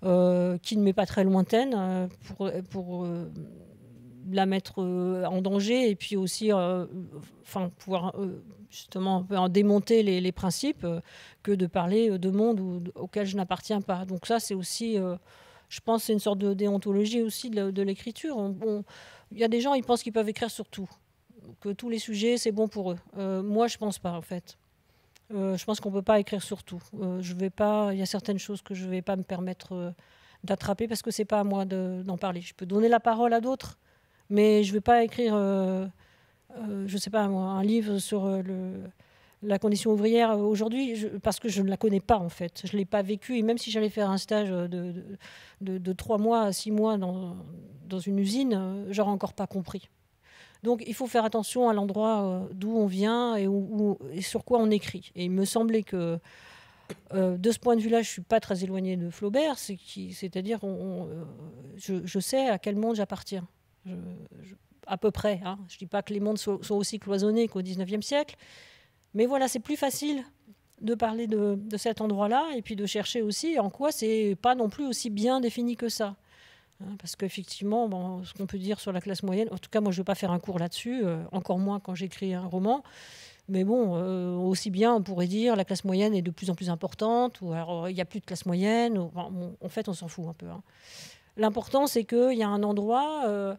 euh, qui ne m'est pas très lointaine euh, pour, pour la mettre en danger et puis aussi enfin, pouvoir justement en démonter les, principes que de parler de monde auquel je n'appartiens pas. Donc ça, c'est aussi je pense c'est une sorte de déontologie aussi de, l'écriture. Il y a des gens, ils pensent qu'ils peuvent écrire sur tout que tous les sujets, c'est bon pour eux. Euh, moi, je pense pas, en fait. Euh, je pense qu'on ne peut pas écrire sur tout. Euh, je vais pas, il y a certaines choses que je ne vais pas me permettre d'attraper parce que c'est pas à moi d'en parler. Je peux donner la parole à d'autres, mais je ne vais pas écrire, je sais pas un livre sur la condition ouvrière aujourd'hui parce que je ne la connais pas en fait. Je ne l'ai pas vécue et même si j'allais faire un stage de, de, mois à six mois dans, dans une usine, j'aurais encore pas compris. Donc il faut faire attention à l'endroit euh, d'où on vient et, sur quoi on écrit. Et il me semblait que euh, de ce point de vue-là, je ne suis pas très éloignée de Flaubert, c'est-à-dire euh, je, sais à quel monde j'appartiens. à peu près. Hein. Je ne dis pas que les mondes sont, aussi cloisonnés qu'au XIXe siècle, mais voilà, c'est plus facile de parler de, de cet endroit-là et puis de chercher aussi en quoi c'est pas non plus aussi bien défini que ça. Hein, parce qu'effectivement, ce qu'on peut dire sur la classe moyenne, en tout cas, moi, je ne vais pas faire un cours là-dessus, euh, encore moins quand j'écris un roman. Mais bon, euh, aussi bien, on pourrait dire la classe moyenne est de plus en plus importante, ou alors il n'y a plus de classe moyenne. Ou, en fait, on s'en fout un peu. Hein. L'important, c'est qu'il y a un endroit euh,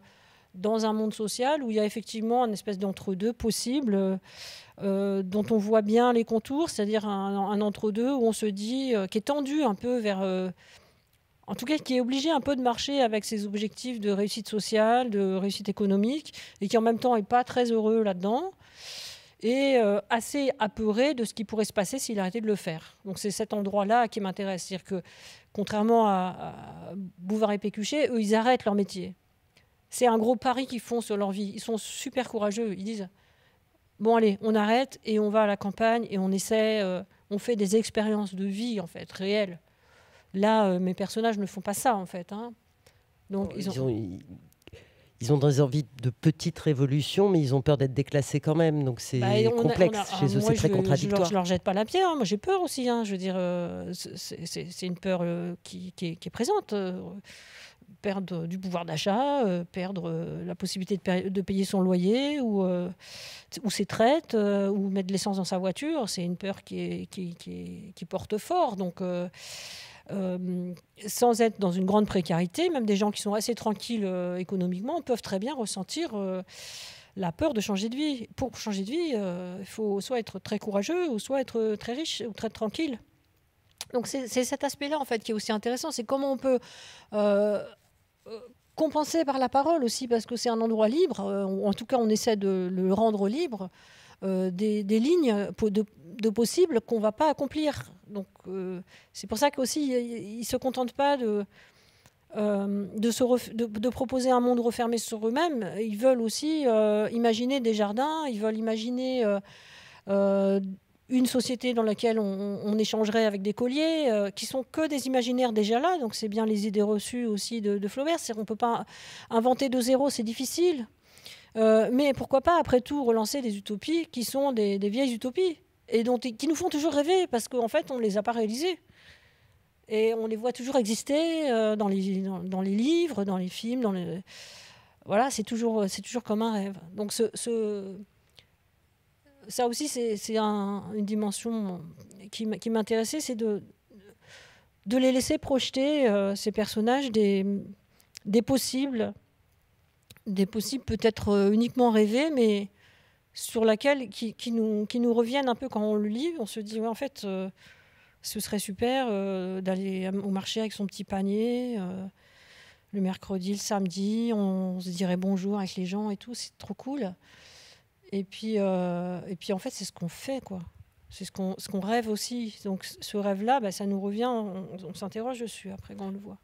dans un monde social où il y a effectivement une espèce d'entre-deux possible, dont on voit bien les contours, c'est-à-dire un, entre-deux où on se dit, qui est tendu un peu vers en tout cas qui est obligé un peu de marcher avec ses objectifs de réussite sociale, de réussite économique, et qui en même temps n'est pas très heureux là-dedans, et euh, assez apeuré de ce qui pourrait se passer s'il arrêtait de le faire. Donc c'est cet endroit-là qui m'intéresse. cest dire que, contrairement à, Bouvard et Pécuchet, eux, ils arrêtent leur métier. C'est un gros pari qu'ils font sur leur vie. Ils sont super courageux. Ils disent bon allez, on arrête et on va à la campagne et on essaie, euh, on fait des expériences de vie en fait réelles. Là, euh, mes personnages ne font pas ça, en fait. Hein. Donc, ils ont... des envies de petites révolutions, mais ils ont peur d'être déclassés quand même. Donc c'est bah, complexe chez ah, eux, c'est très je, contradictoire. Je leur, je leur, jette pas la pierre, hein. moi j'ai peur aussi. Hein. je veux dire, euh, c'est une peur euh, qui, est, présente. perdre du pouvoir d'achat, perdre la possibilité de, payer son loyer ou, ou ses traites, ou mettre de l'essence dans sa voiture, c'est une peur qui, qui, porte fort. Donc euh, sans être dans une grande précarité, même des gens qui sont assez tranquilles euh, économiquement peuvent très bien ressentir euh, la peur de changer de vie. Pour changer de vie, il faut soit être très courageux, ou soit être très riche ou très tranquille. Donc c'est cet aspect-là en fait qui est aussi intéressant, c'est comment on peut compenser par la parole aussi, parce que c'est un endroit libre. en tout cas, on essaie de le rendre libre. des, des, lignes de, de possible qu'on ne va pas accomplir. Donc euh, c'est pour ça qu'aussi, ils ne se contentent pas euh, de, de, proposer un monde refermé sur eux-mêmes. Ils veulent aussi euh, imaginer des jardins, ils veulent imaginer une société dans laquelle on, échangerait avec des colliers, qui sont que des imaginaires déjà là. Donc c'est bien les idées reçues aussi de, de Flaubert. On ne peut pas inventer de zéro, c'est difficile. mais pourquoi pas, après tout, relancer des utopies qui sont des vieilles utopies et qui nous font toujours rêver parce qu'en fait, on ne les a pas réalisés. Et on les voit toujours exister euh, dans, les, dans, les livres, dans les films. Dans Voilà, c'est toujours, euh, toujours comme un rêve. Donc ce, ça aussi, c'est une dimension qui, m'intéressait, c'est de, de les laisser projeter, euh, ces personnages, des, des possibles, des possibles peut-être uniquement rêvés, mais sur laquelle qui, nous, qui reviennent un peu quand on le lit. On se dit, en fait, euh, ce serait super euh, d'aller au marché avec son petit panier euh, le mercredi, le samedi. On, se dirait bonjour avec les gens et tout. C'est trop cool. Et puis, et puis en fait, c'est ce qu'on fait, quoi. C'est ce qu'on ce qu'on rêve aussi. Donc ce rêve-là, bah, ça nous revient. On, s'interroge dessus après quand on le voit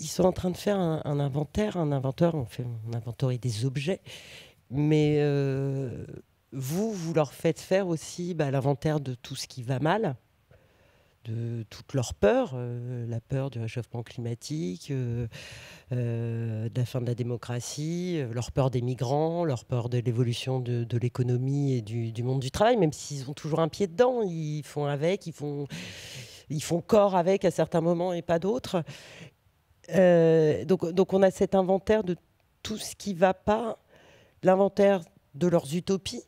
ils sont en train de faire un, inventaire. Un inventeur, on fait un inventaire des objets. Mais vous, vous leur faites faire aussi bah, l'inventaire de tout ce qui va mal, de toutes leurs peurs, euh, la peur du réchauffement climatique, euh, euh, de la fin de la démocratie, leur peur des migrants, leur peur de l'évolution de, l'économie et du, monde du travail, même s'ils ont toujours un pied dedans, ils font avec, ils font, ils font corps avec à certains moments et pas d'autres. donc, donc on a cet inventaire de tout ce qui ne va pas, l'inventaire de leurs utopies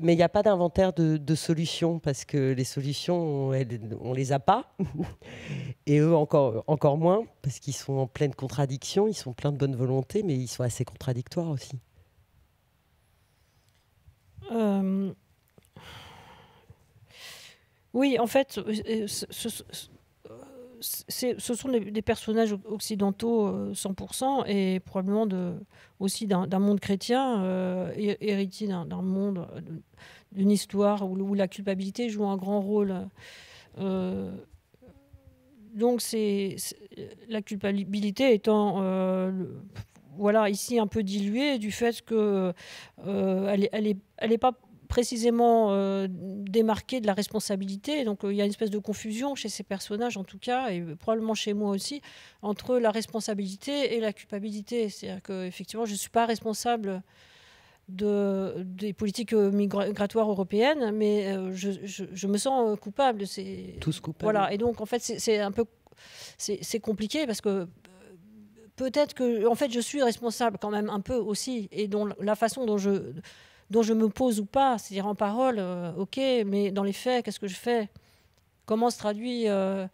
mais il n'y a pas d'inventaire de, solutions parce que les solutions, on on les a pas. [laughs] Et eux, encore, encore moins, parce qu'ils sont en pleine contradiction, ils sont pleins de bonne volonté, mais ils sont assez contradictoires aussi. Euh, oui, en fait, euh, ce sont des, personnages occidentaux 100% euh, et probablement de, aussi d'un monde chrétien, euh, héritier d'un monde, euh, d'une histoire où, la culpabilité joue un grand rôle. Euh, donc c'est la culpabilité étant voilà ici un peu diluée du fait que elle n'est elle est, elle est pas précisément démarquer euh, démarqué de la responsabilité. Donc euh, il y a une espèce de confusion chez ces personnages, en tout cas, et probablement chez moi aussi, entre la responsabilité et la culpabilité. C'est-à-dire qu'effectivement, je ne suis pas responsable de, des politiques euh, migratoires européennes, mais je, je, me sens coupable. Tous coupables. Voilà, et donc en fait, c'est un peu... C'est compliqué parce que peut-être que, en fait, je suis responsable quand même un peu aussi, et dont la façon dont je, dont je me pose ou pas, c'est-à-dire en parole, euh, ok, mais dans les faits, qu'est-ce que je fais Comment se traduit euh,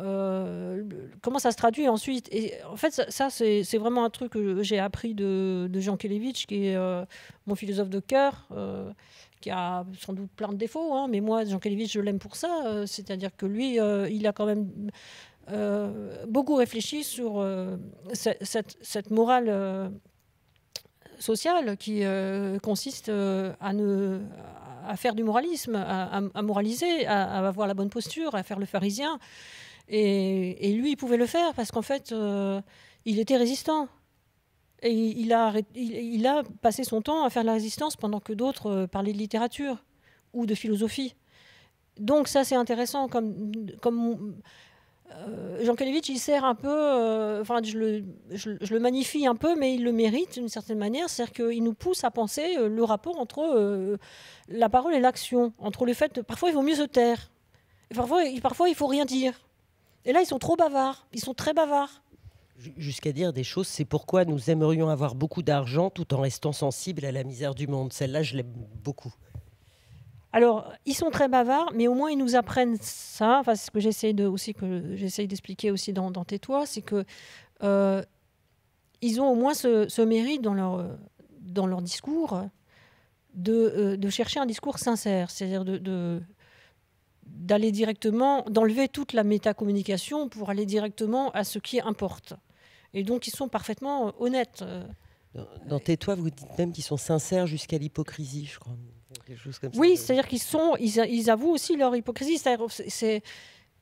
euh, Comment ça se traduit ensuite Et en fait, ça, c'est vraiment un truc que j'ai appris de, Jean Kelevitch, qui est mon philosophe de cœur, qui a sans doute plein de défauts, hein, mais moi, Jean Kelevitch, je l'aime pour ça. c'est-à-dire que lui, il a quand même beaucoup réfléchi sur cette, morale social qui euh, consiste euh, à, ne, à faire du moralisme, à, moraliser, à, avoir la bonne posture, à faire le pharisien. Et, lui, il pouvait le faire parce qu'en fait, euh, il était résistant. Et il a, il, a passé son temps à faire la résistance pendant que d'autres parlaient de littérature ou de philosophie. Donc ça, c'est intéressant comme, comme euh, Jean Kalevitch, il sert un peu, euh, enfin, je le, magnifie un peu, mais il le mérite d'une certaine manière, c'est-à-dire qu'il nous pousse à penser euh, le rapport entre la parole et l'action, entre le fait, parfois il vaut mieux se taire, parfois, il, parfois il faut rien dire. Et là, ils sont trop bavards, ils sont très bavards. Jusqu'à dire des choses, c'est pourquoi nous aimerions avoir beaucoup d'argent tout en restant sensibles à la misère du monde. Celle-là, je l'aime beaucoup. Alors, ils sont très bavards, mais au moins ils nous apprennent ça. Enfin, ce que j'essaie de, aussi que j'essaye d'expliquer aussi dans, dans tais c'est que euh, ils ont au moins ce, mérite dans leur dans leur discours de, euh, chercher un discours sincère, c'est-à-dire de, d'aller directement, d'enlever toute la métacommunication pour aller directement à ce qui importe. Et donc, ils sont parfaitement euh, honnêtes. Dans, dans tais vous dites même qu'ils sont sincères jusqu'à l'hypocrisie, je crois oui, c'est-à-dire qu'ils sont, ils, avouent aussi leur hypocrisie. C'est,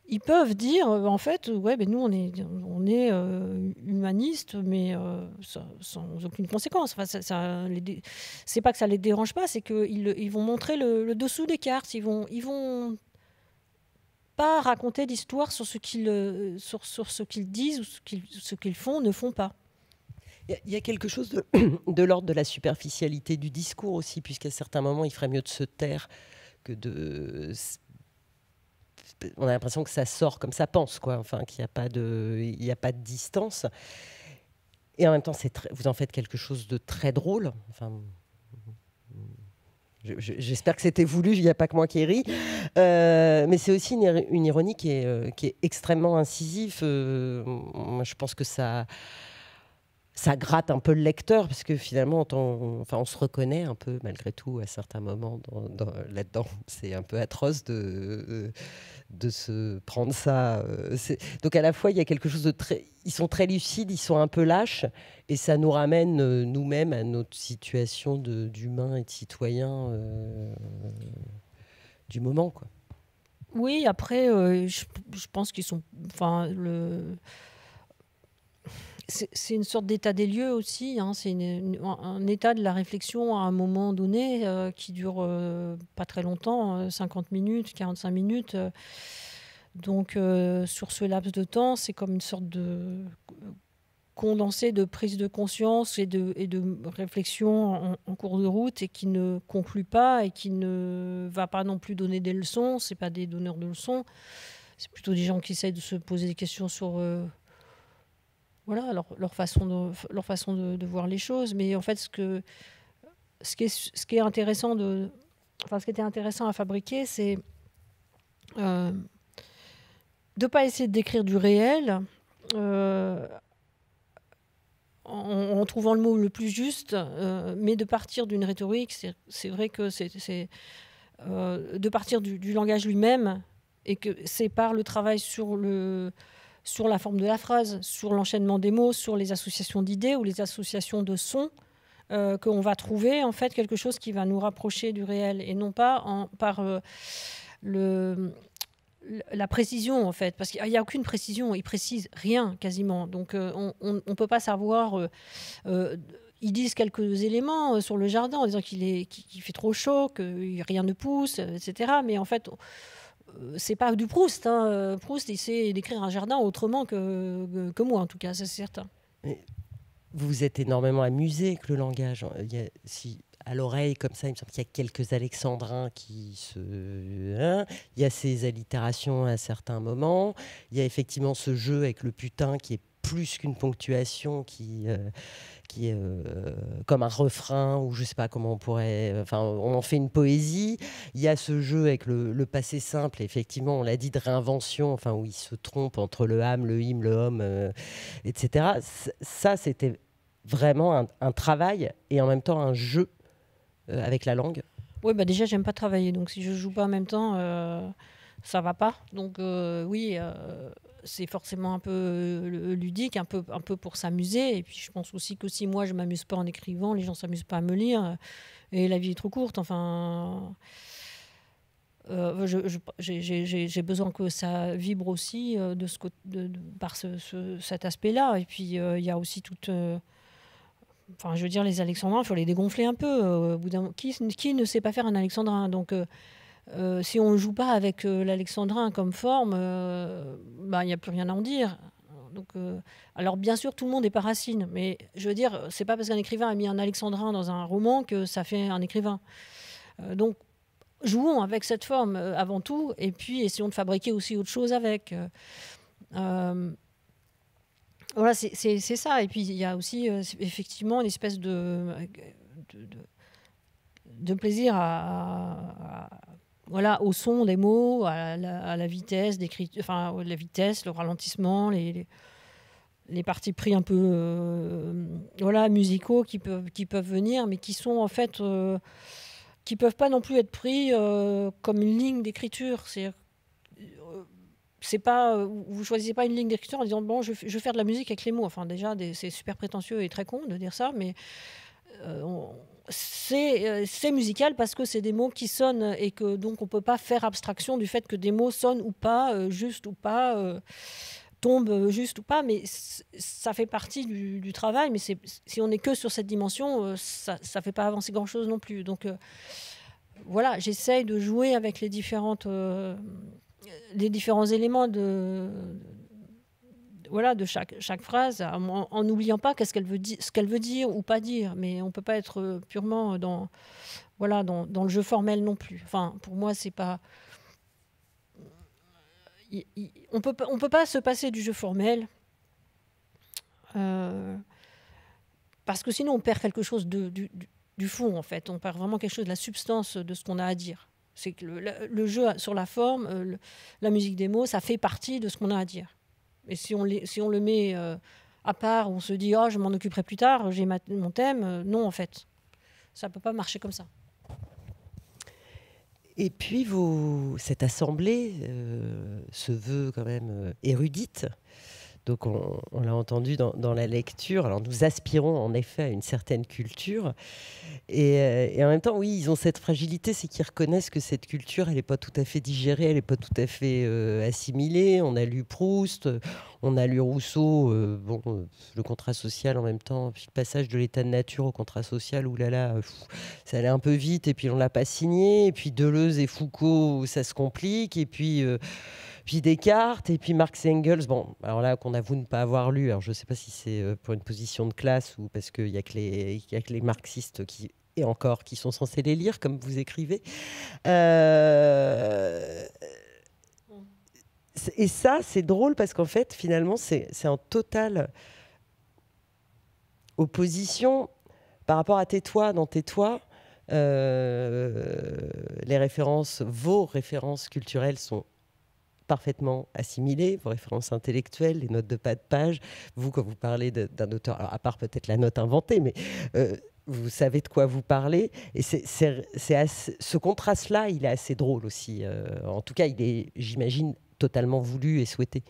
ils peuvent dire, euh, en fait, ouais, ben nous, on est, on est euh, humaniste, mais euh, sans aucune conséquence. Enfin, ça, c'est pas que ça les dérange pas, c'est qu'ils ils vont montrer le, dessous des cartes. Ils vont, ils vont pas raconter d'histoire sur ce qu'ils, ce qu'ils disent ou ce qu'ils, ce qu'ils font, ne font pas. Il y a quelque chose [clears throat] de, l'ordre de la superficialité du discours aussi, puisqu'à certains moments, il ferait mieux de se taire que de. On a l'impression que ça sort comme ça pense, quoi. Enfin, qu'il n'y a, pas de, il n'y a pas de distance. Et en même temps, vous en faites quelque chose de très drôle. Enfin, J'espère que c'était voulu, il n'y a pas que moi qui ris. Euh, mais c'est aussi une, ironie qui est, euh, qui est extrêmement incisive. Euh, moi, je pense que ça ça gratte un peu le lecteur, parce que finalement, on, enfin, on se reconnaît un peu, malgré tout, à certains moments là-dedans. C'est un peu atroce de, euh, de se prendre ça. Euh, donc, à la fois, il y a quelque chose de très. Ils sont très lucides, ils sont un peu lâches, et ça nous ramène euh, nous-mêmes à notre situation d'humain et de citoyen du moment. Quoi. Oui, après, je, je, pense qu'ils sont. Enfin, le c'est une sorte d'état des lieux aussi. Hein. c'est un état de la réflexion à un moment donné euh, qui dure euh, pas très longtemps, 50 euh, minutes, 45 minutes. donc sur ce laps de temps, c'est comme une sorte de condensé de prise de conscience et de, et de réflexion en, cours de route et qui ne conclut pas et qui ne va pas non plus donner des leçons. C'est pas des donneurs de leçons. C'est plutôt des gens qui essayent de se poser des questions sur voilà, leur, façon, de, leur façon de, voir les choses. Mais en fait, ce, que, ce, qui, est, ce qui est intéressant de, ce qui était intéressant à fabriquer, c'est euh, de ne pas essayer de décrire du réel euh, en, trouvant le mot le plus juste, euh, mais de partir d'une rhétorique. C'est vrai que c'est de partir du, du langage lui-même et que c'est par le travail sur le sur la forme de la phrase, sur l'enchaînement des mots, sur les associations d'idées ou les associations de sons, euh, qu'on va trouver en fait quelque chose qui va nous rapprocher du réel et non pas par euh, la précision en fait, parce qu'il n'y a aucune précision, il précise rien quasiment, donc euh, on ne peut pas savoir ils disent quelques éléments sur le jardin en disant qu'il fait trop chaud, que rien ne pousse, etc. Mais en fait, c'est pas du Proust. Hein. Proust, il sait décrire un jardin autrement que, que moi, en tout cas, c'est certain. vous êtes énormément amusé avec le langage. Il y a, si, à l'oreille, comme ça, il me semble qu'il y a quelques alexandrins qui se. Hein. il y a ces allitérations à certains moments. Il y a effectivement ce jeu avec le putain qui est plus qu'une ponctuation qui. Euh, qui est euh, comme un refrain ou je sais pas comment on pourrait. Euh, enfin, on en fait une poésie. Il y a ce jeu avec le, passé simple, effectivement, on l'a dit de réinvention, enfin où il se trompe entre le âme, le hymne, le homme, euh, etc. Ça, c'était vraiment un, travail et en même temps un jeu avec la langue. Oui, bah déjà, j'aime pas travailler, donc si je joue pas en même temps, euh, ça va pas. Donc oui. Euh c'est forcément un peu euh, ludique, un peu, un peu pour s'amuser. Et puis je pense aussi que si moi je ne m'amuse pas en écrivant, les gens ne s'amusent pas à me lire. Et la vie est trop courte. Enfin, euh, j'ai besoin que ça vibre aussi euh, de ce, par cet aspect-là. Et puis il y a aussi toute Enfin, je veux dire, les alexandrins, il faut les dégonfler un peu. qui, qui ne sait pas faire un alexandrin Donc, euh, si on ne joue pas avec euh, l'alexandrin comme forme, euh, bah, il n'y a plus rien à en dire. Donc, alors bien sûr, tout le monde n'est pas Racine, mais je veux dire, c'est pas parce qu'un écrivain a mis un alexandrin dans un roman que ça fait un écrivain. donc, jouons avec cette forme avant tout, et puis essayons de fabriquer aussi autre chose avec. voilà, c'est ça. Et puis, il y a aussi effectivement une espèce de, de, plaisir à, voilà, au son des mots, à la, vitesse, enfin, la vitesse, le ralentissement, les, les, parties pris un peu euh, voilà, musicaux qui peuvent, qui peuvent venir, mais qui sont en fait. Euh, qui peuvent pas non plus être pris euh, comme une ligne d'écriture. C'est c'est pas vous choisissez pas une ligne d'écriture en disant bon je, je, vais faire de la musique avec les mots enfin déjà c'est super prétentieux et très con de dire ça mais euh, c'est musical parce que c'est des mots qui sonnent et que donc on peut pas faire abstraction du fait que des mots sonnent ou pas, euh, juste ou pas, tombe euh, tombent juste ou pas. Mais ça fait partie du, travail. Mais si on n'est que sur cette dimension, ça, ne fait pas avancer grand chose non plus. Donc voilà, j'essaye de jouer avec les différentes les différents éléments de, voilà, de chaque, chaque phrase, en n'oubliant pas qu'est-ce qu'elle veut ce qu'elle veut dire ou pas dire. Mais on peut pas être euh, purement dans, voilà, dans, le jeu formel non plus. Enfin, pour moi, c'est pas. on peut, ne on peut pas se passer du jeu formel. Euh, parce que sinon, on perd quelque chose de, du, fond, en fait. On perd vraiment quelque chose de la substance de ce qu'on a à dire. C'est que le, jeu sur la forme, euh, la musique des mots, ça fait partie de ce qu'on a à dire. Et si on, si on le met euh, à part, on se dit oh, je m'en occuperai plus tard, j'ai mon thème. Euh, non, en fait, ça ne peut pas marcher comme ça. Et puis, vous, cette assemblée euh, se veut quand même érudite. Donc on, l'a entendu dans, la lecture. Alors nous aspirons en effet à une certaine culture. Euh, et, en même temps, oui, ils ont cette fragilité, c'est qu'ils reconnaissent que cette culture, elle n'est pas tout à fait digérée, elle n'est pas tout à fait euh, assimilée. On a lu Proust, on a lu Rousseau, euh, bon, le contrat social en même temps, puis le passage de l'état de nature au contrat social, là là, ça allait un peu vite, et puis on l'a pas signé, et puis Deleuze et Foucault, ça se complique, et puis... Puis Descartes, et puis Marx et Engels. Bon, alors là, qu'on avoue ne pas avoir lu, alors je ne sais pas si c'est euh, pour une position de classe ou parce qu'il n'y a, que les, a que les marxistes qui et encore qui sont censés les lire, comme vous écrivez. Euh, et ça, c'est drôle parce qu'en fait, finalement, c'est en totale opposition par rapport à Tais-toi, dans Tais-toi. Euh, les références, vos références culturelles sont parfaitement assimilé vos références intellectuelles, les notes de pas de page. Vous, quand vous parlez d'un auteur, alors à part peut-être la note inventée, mais euh, vous savez de quoi vous parlez. Et c'est, ce contraste-là, il est assez drôle aussi. Euh, en tout cas, il est, j'imagine, totalement voulu et souhaité.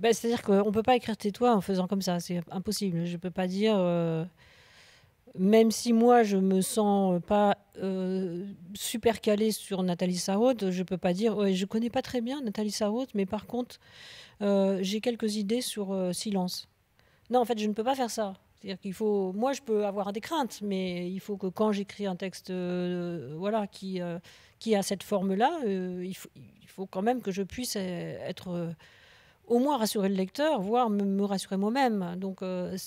Bah, c'est-à-dire qu'on ne peut pas écrire tais-toi en faisant comme ça. C'est impossible. Je ne peux pas dire. Euh, même si moi je me sens euh, pas euh, super calée sur Nathalie Sarraute, je peux pas dire ouais, je connais pas très bien Nathalie Sarraute, mais par contre euh, j'ai quelques idées sur Silence. Non, en fait, je ne peux pas faire ça. C'est-à-dire qu'il faut, moi, je peux avoir des craintes, mais il faut que quand j'écris un texte, voilà, qui qui a cette forme-là, il faut, il faut quand même que je puisse être au moins rassurer le lecteur, voire me, rassurer moi-même. Donc,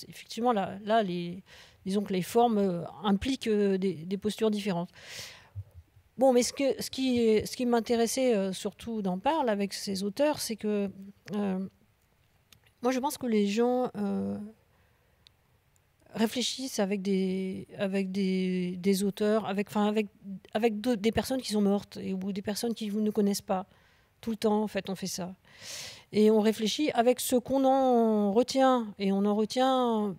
effectivement, là, là les, disons que les formes euh, impliquent euh, des, postures différentes. Bon, mais ce, qui, m'intéressait euh, surtout d'en parler avec ces auteurs, c'est que moi, je pense que les gens réfléchissent avec des, avec des, auteurs, avec, des personnes qui sont mortes ou des personnes qui ne connaissent pas. Tout le temps, en fait, on fait ça. Et on réfléchit avec ce qu'on en retient. Et on en retient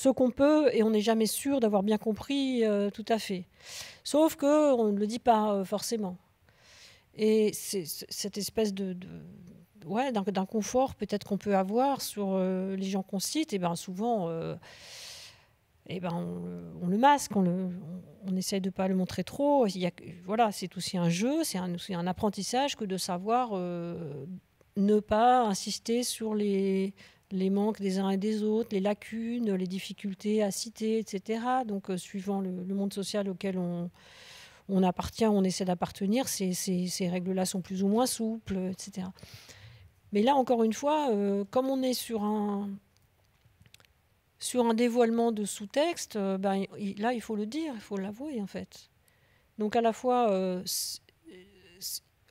ce qu'on peut et on n'est jamais sûr d'avoir bien compris euh, tout à fait. Sauf que on ne le dit pas euh, forcément. Et c'est cette espèce de, ouais, d'inconfort peut-être qu'on peut avoir sur euh, les gens qu'on cite, et eh ben souvent, et eh ben on, le masque, on, le, essaye de ne pas le montrer trop. voilà, c'est aussi un jeu, c'est aussi un, apprentissage que de savoir ne pas insister sur les les manques des uns et des autres, les lacunes, les difficultés à citer, etc. Donc, euh, suivant le, monde social auquel on, appartient, on essaie d'appartenir, ces, ces, règles-là sont plus ou moins souples, etc. Mais là, encore une fois, euh, comme on est sur un, sur un dévoilement de sous-texte, euh, ben, là, il faut le dire, il faut l'avouer, en fait. Donc, à la fois,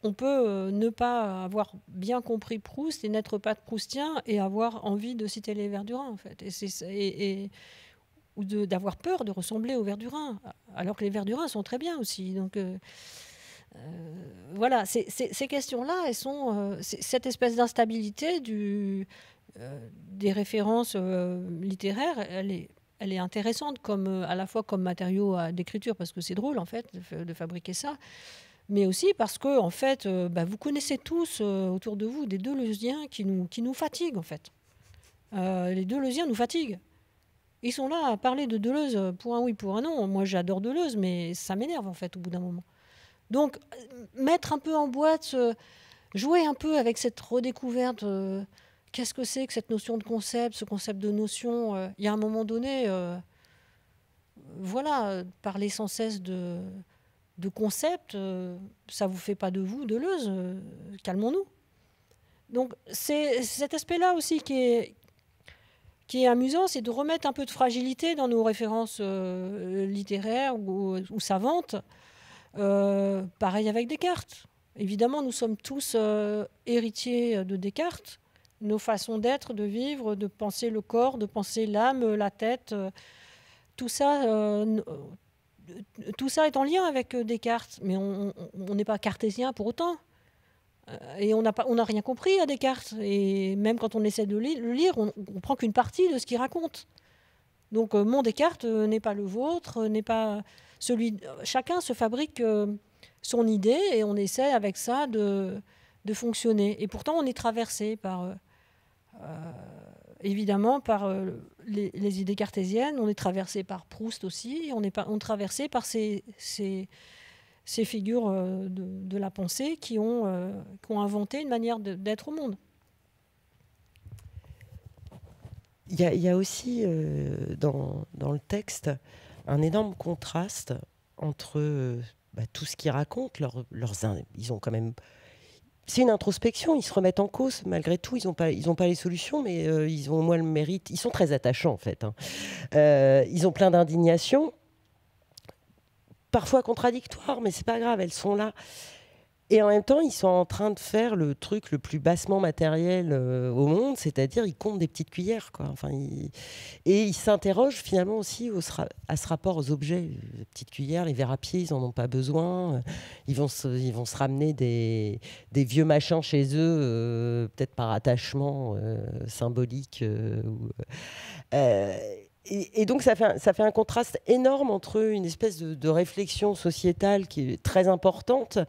on peut euh, ne pas avoir bien compris Proust et n'être pas proustien et avoir envie de citer les Verdurins, en fait. Et, ou d'avoir peur de ressembler aux Verdurins, alors que les Verdurins sont très bien aussi. Donc. Euh, euh, voilà, ces questions-là, elles sont cette espèce d'instabilité des références littéraires, elle est elle est intéressante comme à la fois comme matériau d'écriture parce que c'est drôle en fait de, fabriquer ça mais aussi parce que en fait, euh, bah, vous connaissez tous euh, autour de vous des Deleuziens qui nous, qui nous fatiguent en fait. Euh, les Deleuziens nous fatiguent. Ils sont là à parler de Deleuze pour un oui, pour un non. Moi, j'adore Deleuze, mais ça m'énerve en fait au bout d'un moment. Donc, mettre un peu en boîte, jouer un peu avec cette redécouverte. Qu'est-ce que c'est que cette notion de concept, ce concept de notion Il y a un moment donné, voilà, parler sans cesse de de concept, ça euh, ça vous fait pas de vous, Deleuze, euh, calmons-nous. Donc c'est cet aspect-là aussi qui est, qui est amusant, c'est de remettre un peu de fragilité dans nos références euh, littéraires ou, ou savantes. pareil avec Descartes. Évidemment, nous sommes tous héritiers de Descartes. Nos façons d'être, de vivre, de penser le corps, de penser l'âme, la tête, tout ça, tout ça est en lien avec euh, Descartes, mais on n'est pas cartésien pour autant. Euh, et on n'a rien compris à Descartes. Et même quand on essaie de le lire, on, ne prend qu'une partie de ce qu'il raconte. Donc euh, mon Descartes n'est pas le vôtre, n'est pas celui. Chacun se fabrique son idée et on essaie avec ça de, fonctionner. Et pourtant, on est traversé par évidemment par euh, les, idées cartésiennes, on est traversé par Proust aussi, on est, on traversé par ces, ces, figures euh, de, la pensée qui ont, euh, ont inventé une manière d'être au monde. Il y a, aussi dans, le texte un énorme contraste entre bah, tout ce qu'ils racontent, ils ont quand même c'est une introspection. Ils se remettent en cause malgré tout. Ils n'ont pas, ils ont pas les solutions, mais euh, ils ont au moins le mérite. Ils sont très attachants en fait. Hein. Euh, ils ont plein d'indignation, parfois contradictoires, mais c'est pas grave. Elles sont là. Et en même temps, ils sont en train de faire le truc le plus bassement matériel euh, au monde, c'est-à-dire ils comptent des petites cuillères. Quoi. Enfin, Et ils s'interrogent finalement aussi au à ce rapport aux objets. Les petites cuillères, les verres à pied, ils n'en ont pas besoin. Ils vont se, ils vont se ramener des, vieux machins chez eux, euh, peut-être par attachement euh, symbolique. et, donc ça fait, un, ça fait un contraste énorme entre une espèce de, de réflexion sociétale qui est très importante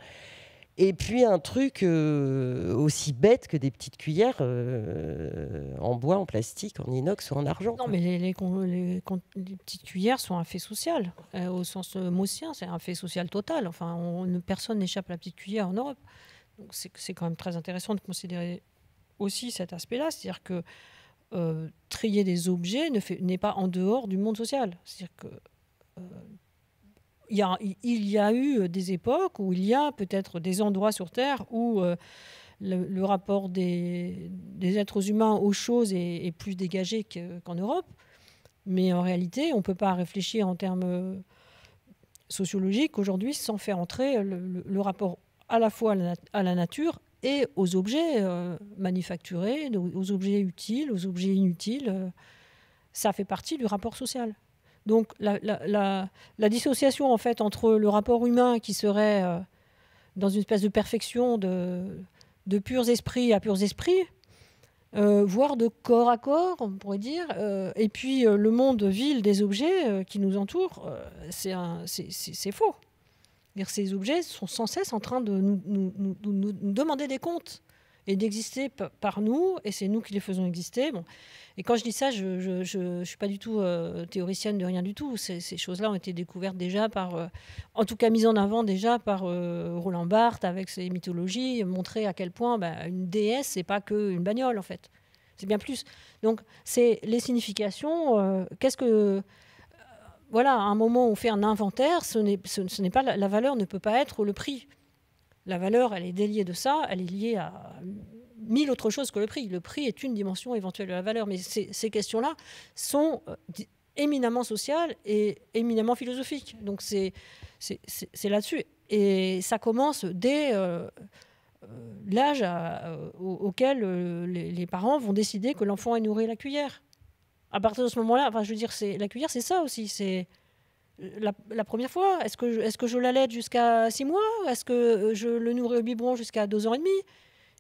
et puis un truc euh, aussi bête que des petites cuillères euh, en bois, en plastique, en inox ou en argent. Non, mais les, les, petites cuillères sont un fait social. Euh, au sens maussien, c'est un fait social total. Enfin, personne n'échappe à la petite cuillère en Europe. Donc c'est quand même très intéressant de considérer aussi cet aspect-là. C'est-à-dire que trier des objets n'est pas en dehors du monde social. C'est-à-dire que il y, a, eu euh, des époques où il y a peut-être des endroits sur Terre où euh, le, rapport des, êtres humains aux choses est, plus dégagé qu'en Europe. Mais en réalité, on ne peut pas réfléchir en termes euh, sociologiques aujourd'hui sans faire entrer le, rapport à la fois à la, nature et aux objets manufacturés, aux, objets utiles, aux objets inutiles. ça fait partie du rapport social. Donc la, la, la, dissociation en fait entre le rapport humain qui serait euh, dans une espèce de perfection de, de purs esprits à purs esprits, euh, voire de corps à corps, on pourrait dire, euh, et puis le monde vil des objets qui nous entourent, c'est faux. Ces objets sont sans cesse en train de nous demander des comptes et d'exister par nous, et c'est nous qui les faisons exister. Bon. Et quand je dis ça, je ne suis pas du tout euh, théoricienne de rien du tout. Ces, choses-là ont été découvertes déjà par, euh, en tout cas mises en avant déjà par euh, Roland Barthes avec ses mythologies, montrer à quel point bah, une déesse, n'est pas qu'une bagnole en fait. C'est bien plus. Donc c'est les significations. Qu'est-ce que voilà, à un moment où on fait un inventaire, ce n'est, ce, pas la, la, valeur ne peut pas être le prix. La valeur, elle est déliée de ça, elle est liée à mille autres choses que le prix. Le prix est une dimension éventuelle de la valeur, mais ces, questions-là sont euh, éminemment sociales et éminemment philosophiques. Donc c'est là-dessus. Et ça commence dès euh, euh, l'âge auquel les, parents vont décider que l'enfant ait nourri la cuillère. À partir de ce moment-là, je veux dire, la cuillère, c'est ça aussi. C'est la, première fois Est-ce que, est que je, l'allaite jusqu'à 6 mois Est-ce que euh, je le nourris au biberon jusqu'à 2 ans et demi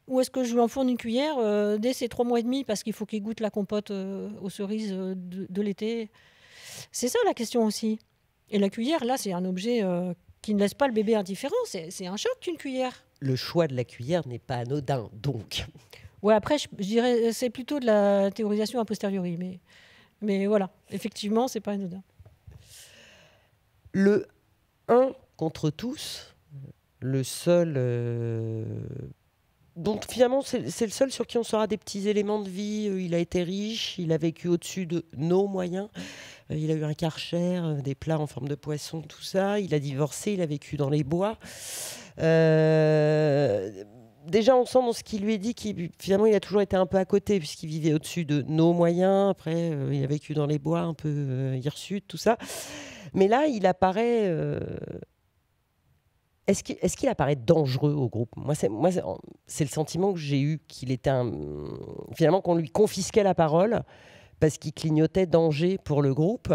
Ou est-ce que je lui enfourne une cuillère euh, dès ses 3 mois et demi parce qu'il faut qu'il goûte la compote euh, aux cerises de, l'été C'est ça la question aussi. Et la cuillère, là, c'est un objet qui ne laisse pas le bébé indifférent. C'est un choc qu'une cuillère. Le choix de la cuillère n'est pas anodin, donc. Ouais, après, je, je dirais, c'est plutôt de la théorisation a posteriori, mais, mais voilà, effectivement, c'est pas anodin. Le un contre tous, le seul euh, donc finalement c'est le seul sur qui on saura des petits éléments de vie. Euh, il a été riche, il a vécu au-dessus de nos moyens. Euh, il a eu un karcher, des plats en forme de poisson, tout ça. Il a divorcé, il a vécu dans les bois. déjà, on sent dans ce qui lui est dit qu'il finalement il a toujours été un peu à côté puisqu'il vivait au-dessus de nos moyens. Après, il a vécu dans les bois, un peu hirsute, tout ça. Mais là, il apparaît. Euh, est-ce qu'il apparaît dangereux au groupe Moi, c'est le sentiment que j'ai eu qu'il était finalement qu'on lui confisquait la parole parce qu'il clignotait danger pour le groupe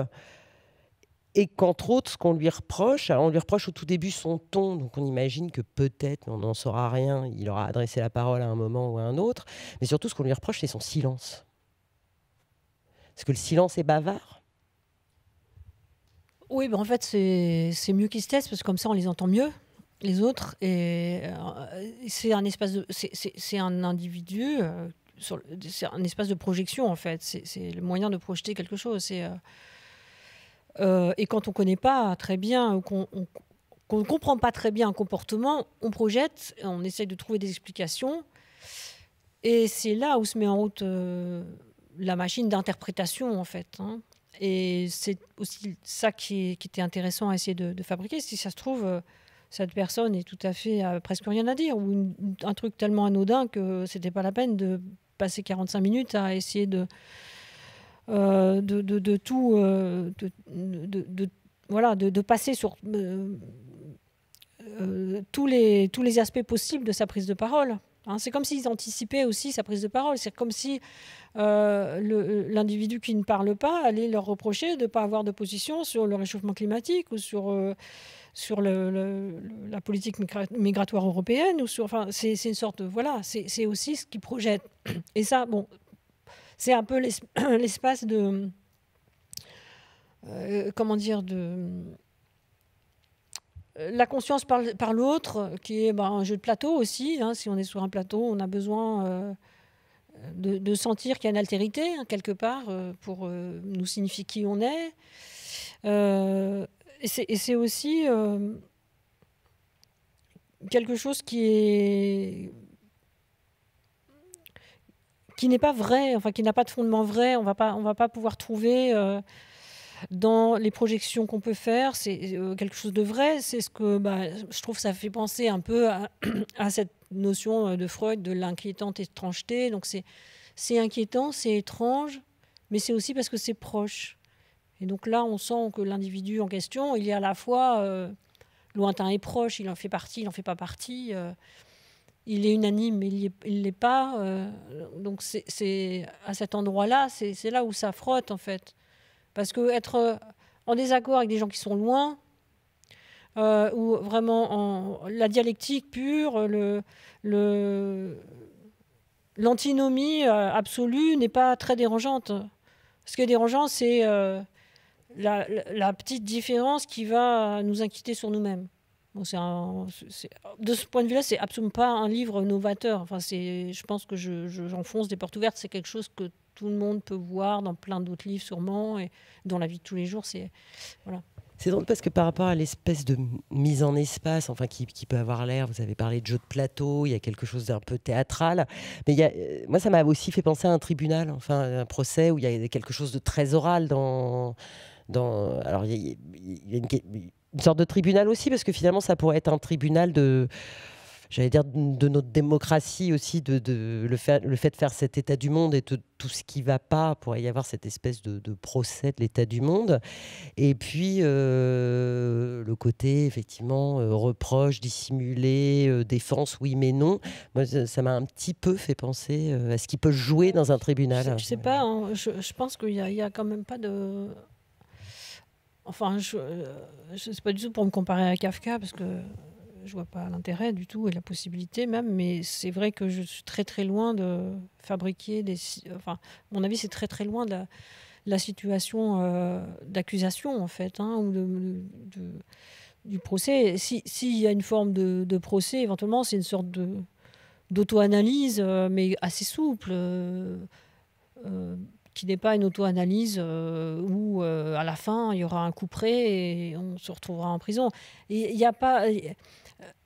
et qu'entre autres, ce qu'on lui reproche, alors on lui reproche au tout début son ton, donc on imagine que peut-être, on n'en saura rien, il aura adressé la parole à un moment ou à un autre, mais surtout ce qu'on lui reproche, c'est son silence. Parce que le silence est bavard. Oui, ben, en fait, c'est mieux qu'ils se testent parce que comme ça, on les entend mieux, les autres. Et euh, c'est un espace de. C'est un individu. Euh, c'est un espace de projection, en fait. C'est le moyen de projeter quelque chose. Euh, et quand on ne connaît pas très bien, qu'on ne comprend pas très bien un comportement, on projette, on essaye de trouver des explications. Et c'est là où se met en route la machine d'interprétation, en fait. Hein. Et c'est aussi ça qui, était intéressant à essayer de, fabriquer. Si ça se trouve, euh, cette personne est tout à fait euh, presque rien à dire, ou un truc tellement anodin que c'était pas la peine de passer 45 minutes à essayer de, euh, de, tout, de, voilà, de, passer sur tous, les, tous les aspects possibles de sa prise de parole. Hein, c'est comme s'ils anticipaient aussi sa prise de parole. C'est comme si euh, l'individu qui ne parle pas allait leur reprocher de ne pas avoir de position sur le réchauffement climatique ou sur, euh, sur la politique migratoire européenne. c'est une sorte Voilà, c'est aussi ce qu'ils projettent. [clears throat] Et ça, bon, c'est un peu [clears throat] l'espace de... Euh, comment dire de euh, la conscience par, l'autre, qui est bah, un jeu de plateau aussi. Hein. si on est sur un plateau, on a besoin euh, de, sentir qu'il y a une altérité, hein, quelque part, euh, pour nous signifier qui on est. et c'est aussi quelque chose qui qui n'est pas vrai, enfin qui n'a pas de fondement vrai, on ne on va pas pouvoir trouver dans les projections qu'on peut faire, c'est euh, quelque chose de vrai. C'est ce que bah, je trouve ça fait penser un peu à, [clears throat] cette notion euh, de Freud de l'inquiétante étrangeté. Donc c'est inquiétant, c'est étrange, mais c'est aussi parce que c'est proche. Et donc là, on sent que l'individu en question, il est à la fois euh, lointain et proche, il en fait partie, il n'en fait pas partie. il est unanime, mais il ne l'est pas. donc c'est à cet endroit-là, c'est là où ça frotte en fait. Parce que être euh, en désaccord avec des gens qui sont loin, euh, ou vraiment en, la dialectique pure, le, l'antinomie euh, absolue n'est pas très dérangeante. Ce qui est dérangeant, c'est la, petite différence qui va nous inquiéter sur nous-mêmes. Bon, de ce point de vue-là, c'est absolument pas un livre novateur. Enfin, c'est, je pense que j'enfonce des portes ouvertes. C'est quelque chose que tout le monde peut voir dans plein d'autres livres sûrement et dans la vie de tous les jours. C'est voilà. C'est drôle parce que par rapport à l'espèce de mise en espace, enfin qui, peut avoir l'air, vous avez parlé de jeu de plateau, il y a quelque chose d'un peu théâtral, mais il euh, moi ça m'a aussi fait penser à un tribunal, enfin un procès où il y a quelque chose de très oral dans, dans alors il y a, une sorte de tribunal aussi parce que finalement ça pourrait être un tribunal de j'allais dire, de notre démocratie aussi, de, le, fait, le, fait, de faire cet état du monde et tout ce qui ne va pas, pour y avoir cette espèce de, procès de l'état du monde. Et puis, euh, le côté, effectivement, euh, reproche, dissimulé, euh, défense, oui mais non, moi, ça m'a un petit peu fait penser à ce qui peut jouer dans un tribunal. Je ne sais pas, hein. je, pense qu'il n'y a, quand même pas de... Enfin, je ne sais pas du tout pour me comparer à Kafka, parce que je vois pas l'intérêt du tout et la possibilité même, mais c'est vrai que je suis très très loin de fabriquer des. Enfin, mon avis, c'est très très loin de la, situation euh, d'accusation en fait, hein, ou du procès. S'il y a une forme de, procès, éventuellement, c'est une sorte de d'auto-analyse, euh, mais assez souple. Euh, qui n'est pas une auto-analyse où à la fin il y aura un coup près et on se retrouvera en prison. Il n'y a pas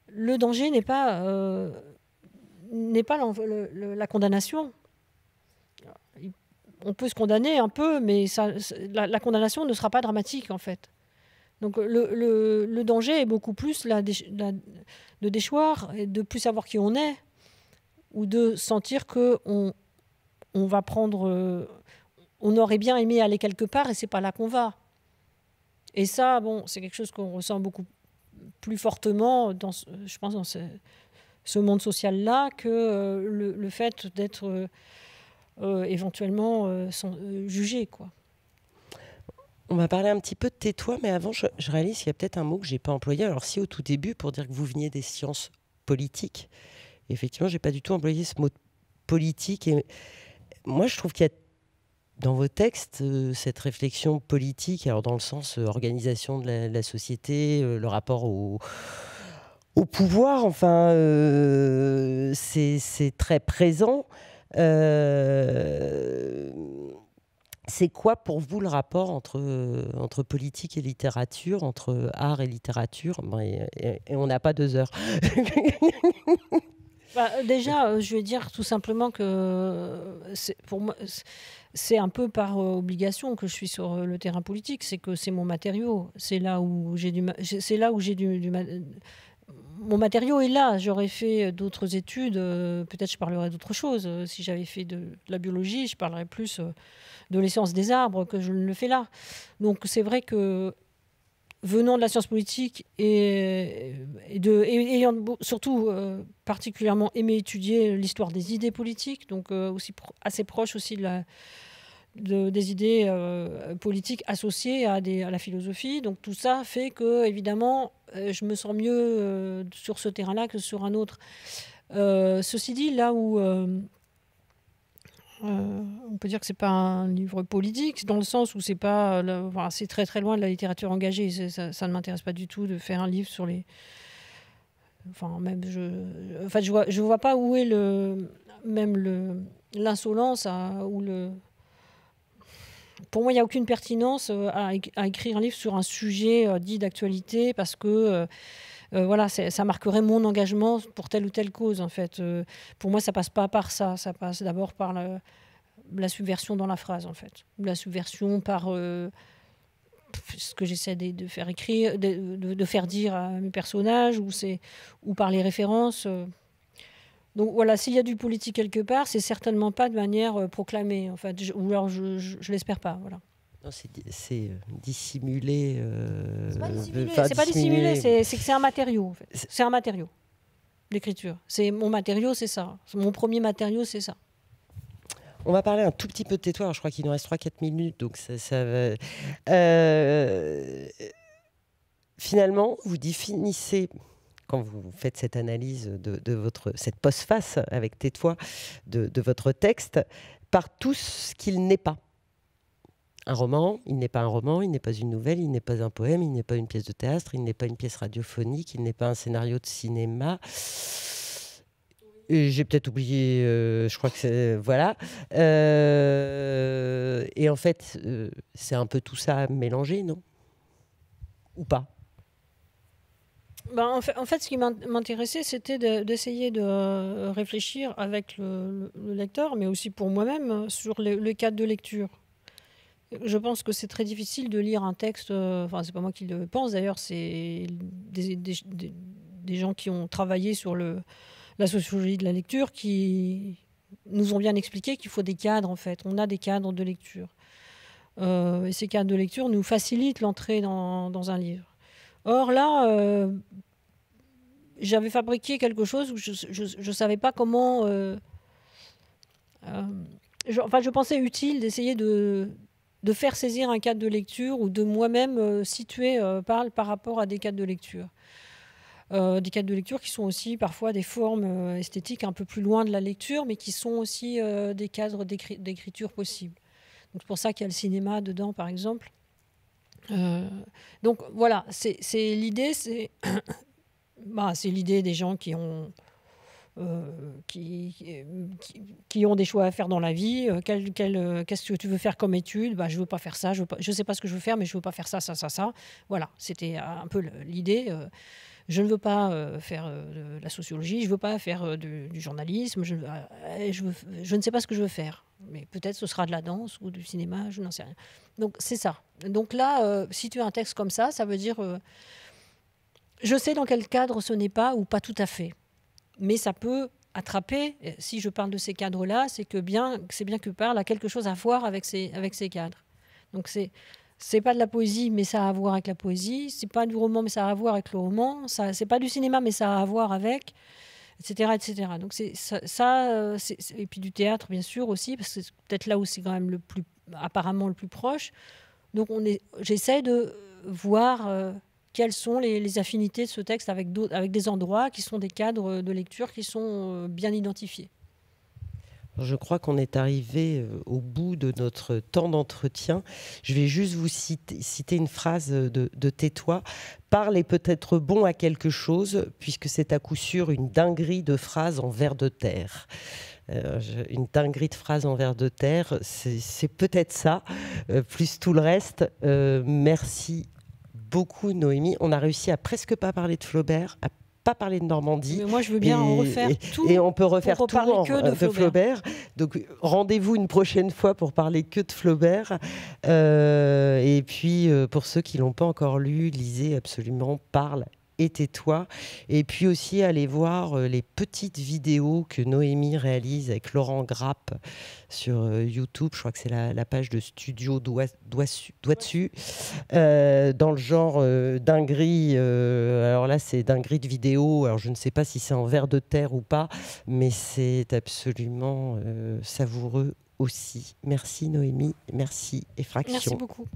le danger n'est pas, euh, pas la condamnation. On peut se condamner un peu, mais la, condamnation ne sera pas dramatique en fait. Donc le, danger est beaucoup plus la, de déchoir et de plus savoir qui on est, ou de sentir que on, va prendre, euh, on aurait bien aimé aller quelque part et c'est pas là qu'on va. Et ça, bon, c'est quelque chose qu'on ressent beaucoup plus fortement, dans, euh, je pense, dans ce, monde social-là que euh, le, fait d'être euh, éventuellement jugé. Quoi. On va parler un petit peu de tais-toi, mais avant, je, réalise qu'il y a peut-être un mot que je n'ai pas employé. Alors, si au tout début, pour dire que vous veniez des sciences politiques, effectivement, je n'ai pas du tout employé ce mot politique. Et moi, je trouve qu'il y a dans vos textes euh, cette réflexion politique, alors dans le sens euh, organisation de la, société, euh, le rapport au, au pouvoir, enfin, c'est très présent. c'est quoi pour vous le rapport entre, entre politique et littérature, entre art et littérature et on n'a pas deux heures [laughs] Bah, euh, déjà, euh, je vais dire tout simplement que euh, pour moi, c'est un peu par obligation que je suis sur le terrain politique. C'est que c'est mon matériau. C'est là où j'ai du, c'est là où j'ai du, mon matériau est là. J'aurais fait d'autres études. Peut-être je parlerais d'autre chose. Si j'avais fait de, de la biologie, je parlerais plus de l'essence des arbres que je ne le fais là. Donc c'est vrai que venant de la science politique et, ayant surtout euh, particulièrement aimé étudier l'histoire des idées politiques, donc euh, aussi assez proche aussi de des idées euh, politiques associées à, des, à, la philosophie. Donc tout ça fait que, évidemment, je me sens mieux sur ce terrain-là que sur un autre. ceci dit, là où euh, on peut dire que c'est pas un livre politique dans le sens où c'est pas, euh, c'est très très loin de la littérature engagée. Ça, ne m'intéresse pas du tout de faire un livre sur les. Enfin, même je, enfin, je vois, vois pas où est le, même le, l'insolence ou le. Pour moi, il n'y a aucune pertinence euh, à, écrire un livre sur un sujet dit d'actualité parce que euh, voilà, ça marquerait mon engagement pour telle ou telle cause, en fait. Euh, pour moi, ça passe pas par ça. Ça passe d'abord par la, subversion dans la phrase, en fait. La subversion par euh, ce que j'essaie de, faire écrire, de, faire dire à mes personnages, ou, ou par les références. Donc voilà, s'il y a du politique quelque part, c'est certainement pas de manière proclamée, en fait, ou alors je l'espère pas. Voilà c'est euh, euh, euh, dissimulé. c'est pas dissimulé, c'est que c'est un matériau. C'est un matériau, l'écriture. C'est mon matériau, c'est ça. Mon premier matériau, c'est ça. On va parler un tout petit peu de Tétois Je crois qu'il nous reste 3-4 minutes, donc ça, finalement, vous définissez quand vous faites cette analyse de, votre cette postface avec Tétois de votre texte par tout ce qu'il n'est pas un roman, il n'est pas un roman, il n'est pas une nouvelle, il n'est pas un poème, il n'est pas une pièce de théâtre, il n'est pas une pièce radiophonique, il n'est pas un scénario de cinéma. J'ai peut-être oublié, euh, je crois que c'est. Voilà. Euh, et en fait, euh, c'est un peu tout ça mélangé, non Ou pas ben, en, fait, ce qui m'intéressait, c'était d'essayer de, réfléchir avec le, lecteur, mais aussi pour moi-même, sur le cadre de lecture. Je pense que c'est très difficile de lire un texte. Euh, enfin, c'est pas moi qui le pense d'ailleurs, c'est des, gens qui ont travaillé sur le, la sociologie de la lecture qui nous ont bien expliqué qu'il faut des cadres en fait. On a des cadres de lecture. Euh, et ces cadres de lecture nous facilitent l'entrée dans, un livre. Or là, euh, j'avais fabriqué quelque chose où je ne savais pas comment. enfin, je pensais utile d'essayer de, de faire saisir un cadre de lecture ou de moi-même euh, situer euh, par, par rapport à des cadres de lecture. Euh, des cadres de lecture qui sont aussi parfois des formes esthétiques un peu plus loin de la lecture, mais qui sont aussi des cadres d'écriture possibles. Donc c'est pour ça qu'il y a le cinéma dedans, par exemple. donc voilà, c'est l'idée, c'est [coughs] bah, l'idée des gens qui ont euh, qui, ont des choix à faire dans la vie. Euh, euh, qu'est-ce que tu veux faire comme étude bah, Je veux pas faire ça, je ne sais pas ce que je veux faire, mais je veux pas faire ça, ça, ça, ça. Voilà, c'était un peu l'idée je ne veux pas faire de la sociologie, je ne veux pas faire du, journalisme, je, je, ne sais pas ce que je veux faire. Mais peut-être ce sera de la danse ou du cinéma, je n'en sais rien. Donc c'est ça. Donc là, si tu as un texte comme ça, ça veut dire, je sais dans quel cadre ce n'est pas ou pas tout à fait mais ça peut attraper, euh, si je parle de ces cadres-là, c'est que bien, c'est bien que Parle a quelque chose à voir avec ces, avec ces cadres. Donc c'est c'est pas de la poésie, mais ça a à voir avec la poésie. C'est pas du roman, mais ça a à voir avec le roman. Ça, c'est pas du cinéma, mais ça a à voir avec, etc., etc. Donc c'est ça, euh, et puis du théâtre bien sûr aussi, parce que c'est peut-être là où c'est quand même le plus, apparemment le plus proche. Donc on est, j'essaie de voir euh, quelles sont les, affinités de ce texte avec, des endroits qui sont des cadres de lecture qui sont euh, bien identifiés. Je crois qu'on est arrivé euh, au bout de notre temps d'entretien. Je vais juste vous citer, une phrase de, de Tétois. Parle est peut-être bon à quelque chose, puisque c'est à coup sûr une dinguerie de phrase en vers de terre. Euh, une dinguerie de phrase en vers de terre, c'est peut-être ça, plus tout le reste. merci beaucoup, Noémie. On a réussi à presque pas parler de Flaubert, à pas parler de Normandie. moi, je veux bien en refaire tout. Et on peut refaire tout en, que de, Flaubert. Donc, rendez-vous une prochaine fois pour parler que de Flaubert. Euh, et puis, euh, pour ceux qui l'ont pas encore lu, lisez absolument Parle et toi Et puis aussi aller voir euh, les petites vidéos que Noémie réalise avec Laurent Grappe sur euh, YouTube. Je crois que c'est la, page de Studio doit dessus. Euh, dans le genre euh, dinguerie. alors là, c'est dinguerie de vidéo. Alors je ne sais pas si c'est en verre de terre ou pas, mais c'est absolument savoureux aussi. Merci Noémie, merci Effraction. Merci beaucoup.